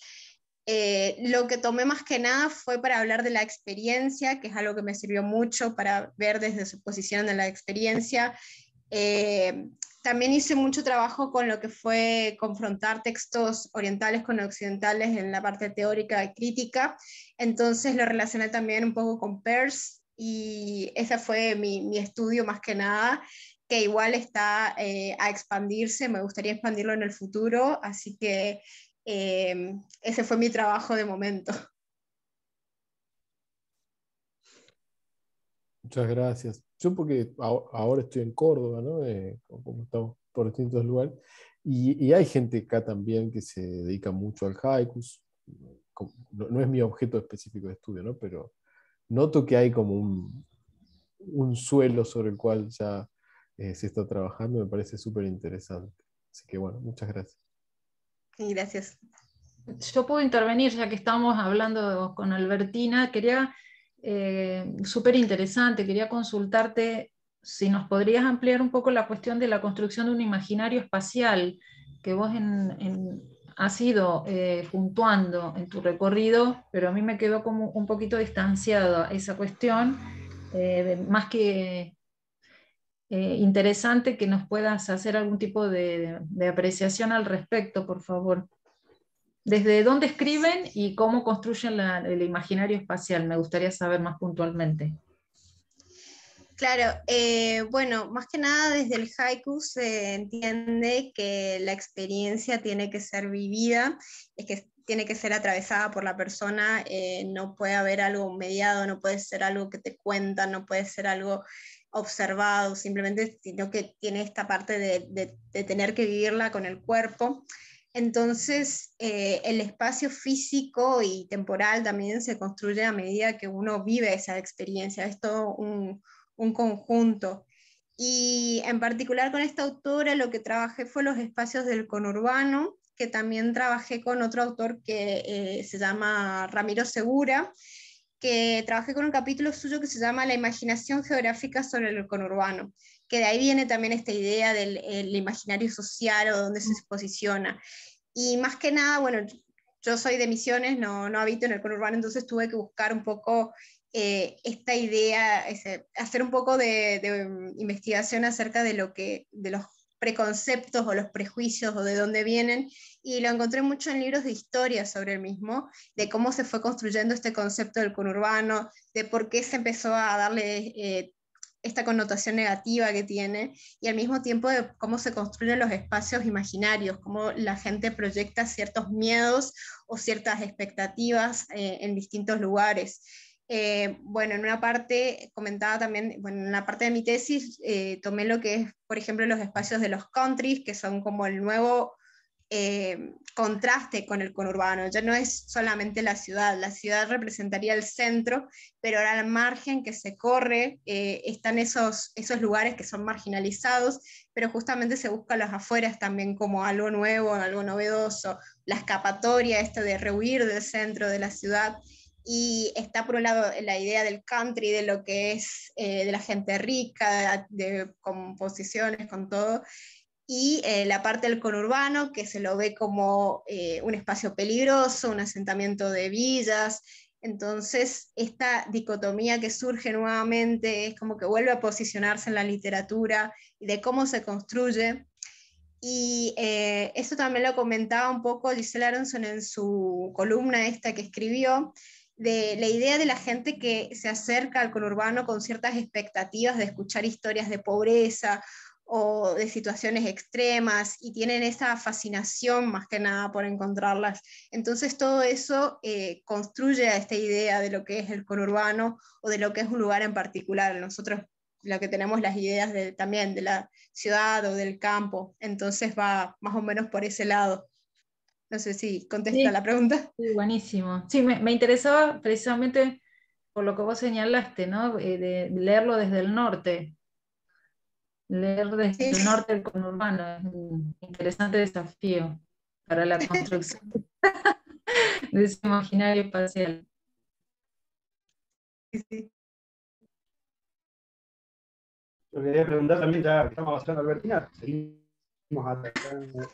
eh, lo que tomé más que nada fue para hablar de la experiencia, que es algo que me sirvió mucho para ver desde su posición de la experiencia. Em, también hice mucho trabajo con lo que fue confrontar textos orientales con occidentales en la parte teórica y crítica. Entonces lo relacioné también un poco con Peirce y ese fue mi, mi estudio más que nada, que igual está eh, a expandirse, me gustaría expandirlo en el futuro, así que eh, ese fue mi trabajo de momento. Muchas gracias. Yo porque ahora estoy en Córdoba, ¿no? Eh, como estamos por distintos lugares. Y, y, hay gente acá también que se dedica mucho al haikus. No, no es mi objeto específico de estudio, ¿no? Pero noto que hay como un, suelo sobre el cual ya eh, se está trabajando, me parece súper interesante. Así que bueno, muchas gracias. gracias. Yo puedo intervenir, ya que estamos hablando con Albertina, quería, eh, súper interesante, quería consultarte si nos podrías ampliar un poco la cuestión de la construcción de un imaginario espacial, que vos en, ha sido eh, puntuando en tu recorrido, pero a mí me quedó como un poquito distanciada esa cuestión, eh, más que eh, interesante que nos puedas hacer algún tipo de, apreciación al respecto, por favor. ¿Desde dónde escriben y cómo construyen el imaginario espacial? Me gustaría saber más puntualmente. Claro, eh, bueno, más que nada desde el haiku se entiende que la experiencia tiene que ser vivida, es que tiene que ser atravesada por la persona, eh, no puede haber algo mediado, no puede ser algo que te cuentan, no puede ser algo observado, simplemente, sino que tiene esta parte de, tener que vivirla con el cuerpo. Entonces, eh, el espacio físico y temporal también se construye a medida que uno vive esa experiencia. Es un, un conjunto. Y en particular con esta autora lo que trabajé fue los espacios del conurbano, que también trabajé con otro autor que eh, se llama Ramiro Segura, que trabajé con un capítulo suyo que se llama La imaginación geográfica sobre el conurbano, que de ahí viene también esta idea del imaginario social o dónde se mm. posiciona. Y más que nada, bueno, yo soy de Misiones, no, no habito en el conurbano, entonces tuve que buscar un poco eh, esta idea, hacer un poco de, mm, investigación acerca de, lo que, de los preconceptos o los prejuicios o de dónde vienen, y lo encontré mucho en libros de historia sobre el mismo, de cómo se fue construyendo este concepto del conurbano, de por qué se empezó a darle eh, esta connotación negativa que tiene, y al mismo tiempo de cómo se construyen los espacios imaginarios, cómo la gente proyecta ciertos miedos o ciertas expectativas eh, en distintos lugares. Eh, bueno, en una parte, comentaba también, bueno, en la parte de mi tesis eh, tomé lo que es, por ejemplo, los espacios de los countries, que son como el nuevo eh, contraste con el conurbano. Ya no es solamente la ciudad, la ciudad representaría el centro, pero ahora al margen que se corre están esos, esos lugares que son marginalizados, pero justamente se busca las afueras también como algo nuevo, algo novedoso, la escapatoria esta de rehuir del centro de la ciudad y está por un lado la idea del country, de lo que es eh, de la gente rica, de composiciones, con todo, y eh, la parte del conurbano, que se lo ve como eh, un espacio peligroso, un asentamiento de villas. Entonces, esta dicotomía que surge nuevamente es como que vuelve a posicionarse en la literatura y de cómo se construye. Y eso también lo comentaba un poco Giselle Aronson en su columna esta que escribió, de la idea de la gente que se acerca al conurbano con ciertas expectativas de escuchar historias de pobreza o de situaciones extremas y tienen esa fascinación más que nada por encontrarlas. Entonces todo eso eh, construye a esta idea de lo que es el conurbano o de lo que es un lugar en particular. Nosotros lo que tenemos las ideas también de la ciudad o del campo, entonces va más o menos por ese lado. No sé si contesta la pregunta. Sí, buenísimo. Sí, me, interesaba precisamente por lo que vos señalaste, ¿no? Eh, de leerlo desde el norte. Leer desde el norte el conurbano es un interesante desafío para la construcción de ese imaginario espacial. Sí, sí. Yo quería preguntar también, ya que estamos avanzando, Albertina, seguimos atacando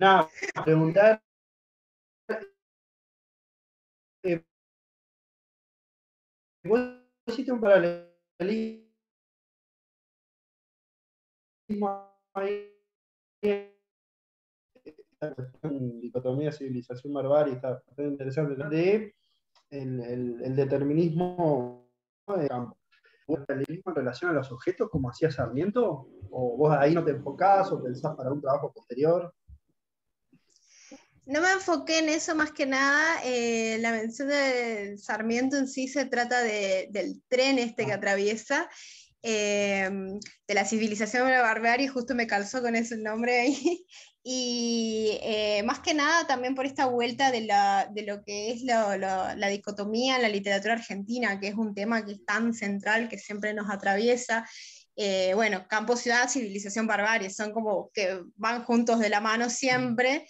nada, preguntar. Eh, vos hiciste un paralelismo ahí eh, dicotomía civilización barbarie está bastante interesante de el, el, determinismo de ¿Vos en relación a los objetos como hacía Sarmiento? ¿O vos ahí no te enfocás o pensás para un trabajo posterior? No me enfoqué en eso más que nada. Eh, la mención del Sarmiento en sí se trata del tren este que ah. atraviesa, em, de la civilización de la barbarie, justo me calzó con ese nombre ahí. Y eh, más que nada también por esta vuelta de, lo que es la dicotomía en la literatura argentina, que es un tema que es tan central, que siempre nos atraviesa. Eh, bueno, campo, ciudad, civilización, barbarie, son como que van juntos de la mano siempre.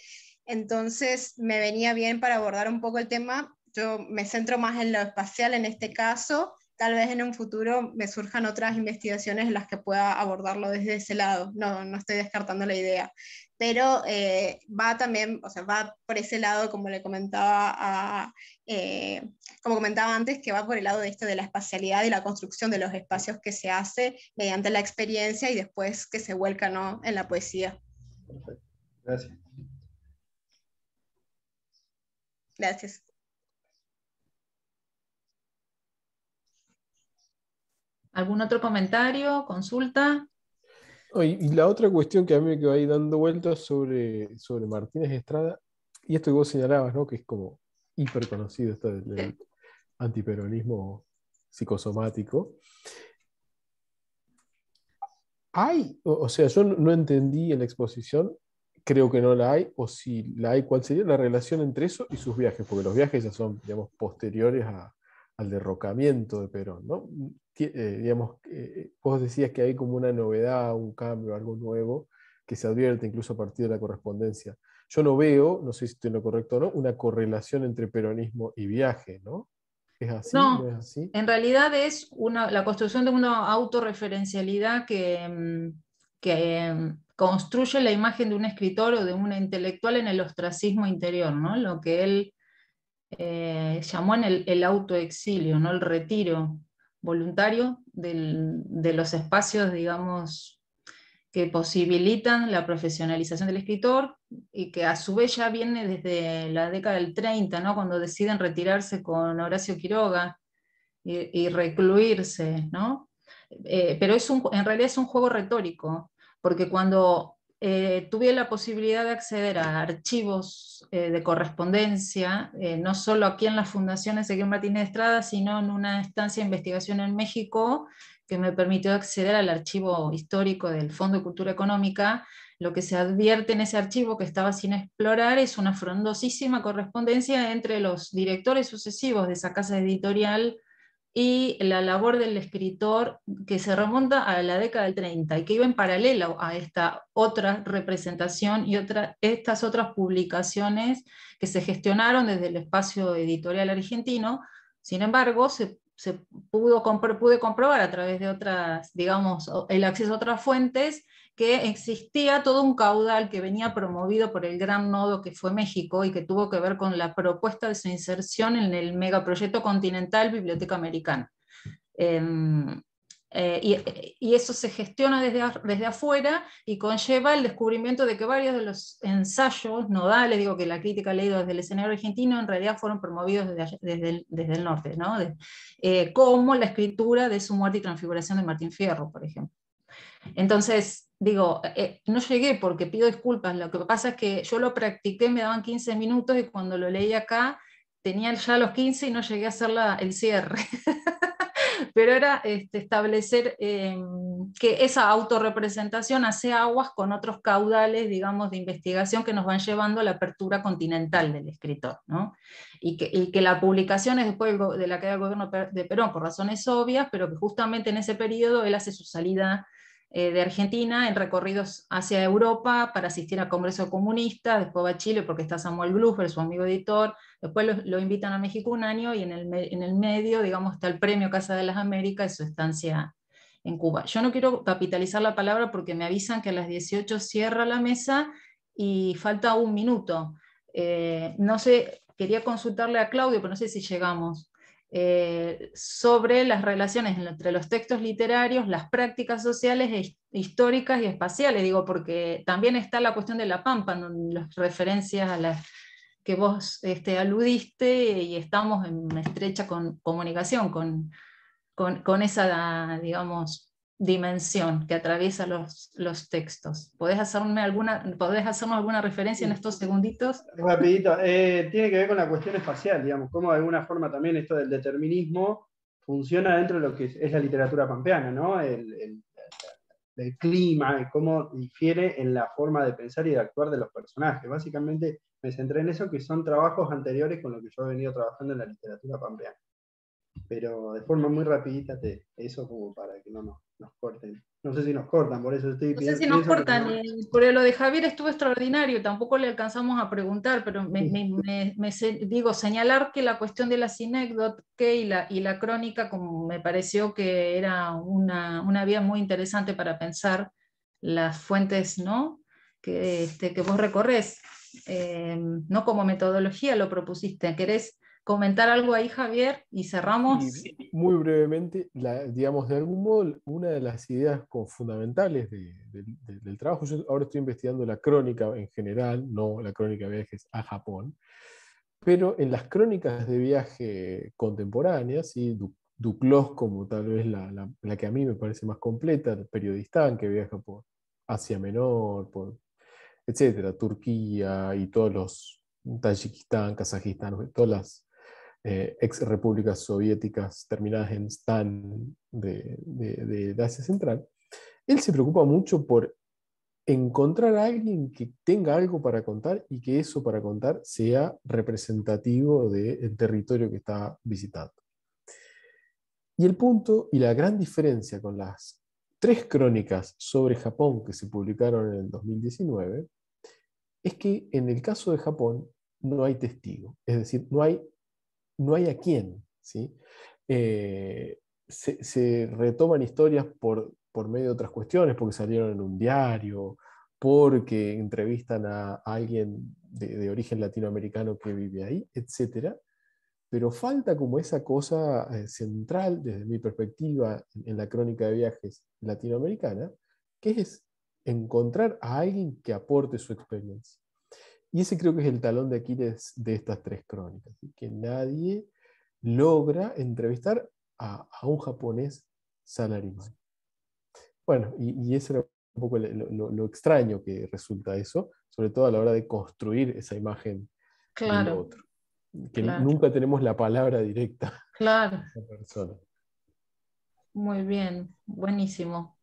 Entonces me venía bien para abordar un poco el tema. Yo me centro más en lo espacial en este caso. Tal vez en un futuro me surjan otras investigaciones en las que pueda abordarlo desde ese lado. No, no estoy descartando la idea. Pero eh, va también, o sea, va por ese lado, como le comentaba, eh, como comentaba antes, que va por el lado de esto de la espacialidad y la construcción de los espacios que se hace mediante la experiencia y después que se vuelca ¿no? en la poesía. Perfecto. Gracias. Gracias. ¿Algún otro comentario, consulta? Y la otra cuestión que a mí me quedó ahí dando vueltas sobre, sobre Martínez Estrada, y esto que vos señalabas, ¿no? que es como hiper conocido esto del, antiperonismo psicosomático. Hay, o sea, yo no entendí en la exposición creo que no la hay, o si la hay, ¿cuál sería la relación entre eso y sus viajes? Porque los viajes ya son, digamos, posteriores al derrocamiento de Perón, ¿no? Eh, digamos, eh, eh, vos decías que hay como una novedad, un cambio, algo nuevo que se advierte incluso a partir de la correspondencia. Yo no veo, no sé si estoy en lo correcto o no, una correlación entre peronismo y viaje, ¿no? ¿Es así? No, en realidad es la construcción de una autorreferencialidad que, mm, que mm, construye la imagen de un escritor o de un intelectual en el ostracismo interior, ¿no? lo que él eh, llamó en el, autoexilio, ¿no? el retiro voluntario de los espacios, digamos, que posibilitan la profesionalización del escritor y que a su vez ya viene desde la década del 30, cuando deciden retirarse con Horacio Quiroga y, recluirse, ¿no? Eh, pero es en realidad es un juego retórico, porque cuando eh, tuve la posibilidad de acceder a archivos eh, de correspondencia, eh, no solo aquí en las fundaciones Seguir Martínez Estrada, sino en una estancia de investigación en México que me permitió acceder al archivo histórico del Fondo de Cultura Económica. Lo que se advierte en ese archivo que estaba sin explorar es una frondosísima correspondencia entre los directores sucesivos de esa casa editorial y la labor del escritor que se remonta a la década del 30 y que iba en paralelo a esta otra representación y estas otras publicaciones que se gestionaron desde el espacio editorial argentino. Sin embargo, se, pudo pude comprobar a través de otras, digamos, el acceso a otras fuentes que existía todo un caudal que venía promovido por el gran nodo que fue México y que tuvo que ver con la propuesta de su inserción en el megaproyecto continental Biblioteca Americana. Em, eh, y, eso se gestiona desde, desde afuera y conlleva el descubrimiento de que varios de los ensayos nodales, digo que la crítica ha leído desde el escenario argentino, en realidad fueron promovidos desde, desde, el, norte, eh, como la escritura de su muerte y transfiguración de Martín Fierro, por ejemplo. Entonces, digo, eh, no llegué porque pido disculpas, lo que pasa es que yo lo practiqué, me daban 15 minutos y cuando lo leí acá tenía ya los 15 y no llegué a hacer el cierre. Pero era este, establecer em, que esa autorrepresentación hace aguas con otros caudales, digamos, de investigación que nos van llevando a la apertura continental del escritor, ¿no? Y que, y que la publicación es después de la caída del gobierno de Perón, por razones obvias, pero que justamente en ese periodo él hace su salida eh, de Argentina en recorridos hacia Europa para asistir al Congreso Comunista, después va a Chile porque está Samuel Bluffer, su amigo editor, después lo, invitan a México un año y en el, en el medio, digamos, está el premio Casa de las Américas y su estancia en Cuba. Yo no quiero capitalizar la palabra porque me avisan que a las 18 cierra la mesa y falta un minuto. Eh, no sé, quería consultarle a Claudio, pero no sé si llegamos. Eh, sobre las relaciones entre los textos literarios, las prácticas sociales, e históricas y espaciales, digo, porque también está la cuestión de la pampa, las referencias a las que vos este, aludiste y estamos en estrecha comunicación con, con, con esa, digamos, dimensión que atraviesa los, textos. ¿Podés, hacerme alguna, ¿Podés hacernos alguna referencia en estos segunditos? Rapidito, eh, tiene que ver con la cuestión espacial, digamos, cómo de alguna forma también esto del determinismo funciona dentro de lo que es la literatura pampeana, ¿no? El, clima, cómo difiere en la forma de pensar y de actuar de los personajes. Básicamente me centré en eso, que son trabajos anteriores con lo que yo he venido trabajando en la literatura pampeana. Pero de forma muy rapidita, te, eso como para que no nos corten. No sé si nos cortan, por eso estoy pidiendo. No sé si nos cortan, eh, lo de Javier estuvo extraordinario, tampoco le alcanzamos a preguntar, pero me, digo, señalar que la cuestión de las anécdotas y la, y la crónica, como me pareció que era una, vía muy interesante para pensar las fuentes ¿no? que, este, que vos recorres, eh, no como metodología lo propusiste. ¿Querés comentar algo ahí, Javier, y cerramos. muy brevemente, digamos, de algún modo, una de las ideas fundamentales del trabajo, yo ahora estoy investigando la crónica en general, no la crónica de viajes a Japón, pero en las crónicas de viaje contemporáneas, y Duclos como tal vez la, que a mí me parece más completa, periodista que viaja por Asia Menor, por, etcétera, Turquía y todos los Tayikistán, Kazajistán, todas las eh, ex repúblicas soviéticas terminadas en Stan de, Asia Central, él se preocupa mucho por encontrar a alguien que tenga algo para contar y que eso para contar sea representativo del territorio que está visitando. Y el punto y la gran diferencia con las tres crónicas sobre Japón que se publicaron en el 2019 es que en el caso de Japón no hay testigo, es decir, no hay no hay a quién, ¿sí? Eh, se, retoman historias por, medio de otras cuestiones, porque salieron en un diario, porque entrevistan a, alguien de, origen latinoamericano que vive ahí, etc. Pero falta como esa cosa eh, central, desde mi perspectiva, en la crónica de viajes latinoamericana, que es encontrar a alguien que aporte su experiencia. Y ese creo que es el talón de Aquiles de estas tres crónicas, que nadie logra entrevistar a, un japonés salarimán. Bueno, y, eso era un poco lo, extraño que resulta eso, sobre todo a la hora de construir esa imagen claro. otro. Que nunca tenemos la palabra directa claro. de esa persona. Muy bien, buenísimo.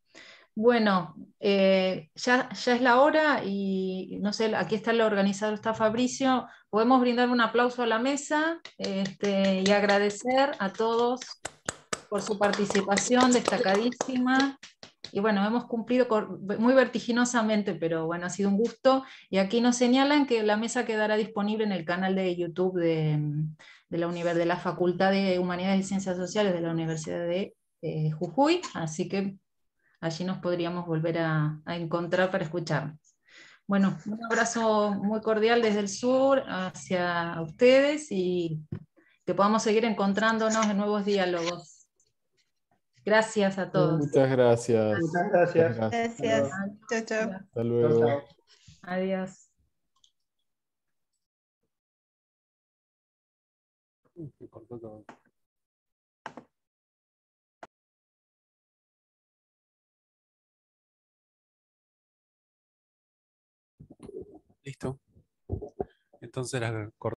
Bueno, eh, ya, ya, es la hora y no sé, aquí está el organizador, está Fabricio. Podemos brindar un aplauso a la mesa este, y agradecer a todos por su participación destacadísima. Y bueno, hemos cumplido muy vertiginosamente, pero bueno, ha sido un gusto. Y aquí nos señalan que la mesa quedará disponible en el canal de YouTube de, la, de la Facultad de Humanidades y Ciencias Sociales de la Universidad de eh, Jujuy. Así que allí nos podríamos volver a, encontrar para escucharnos. Bueno, un abrazo muy cordial desde el sur hacia ustedes y que podamos seguir encontrándonos en nuevos diálogos. Gracias a todos. Muchas gracias. Muchas gracias. Gracias. Chao, Hasta luego. Adiós. Listo. Entonces las cortamos.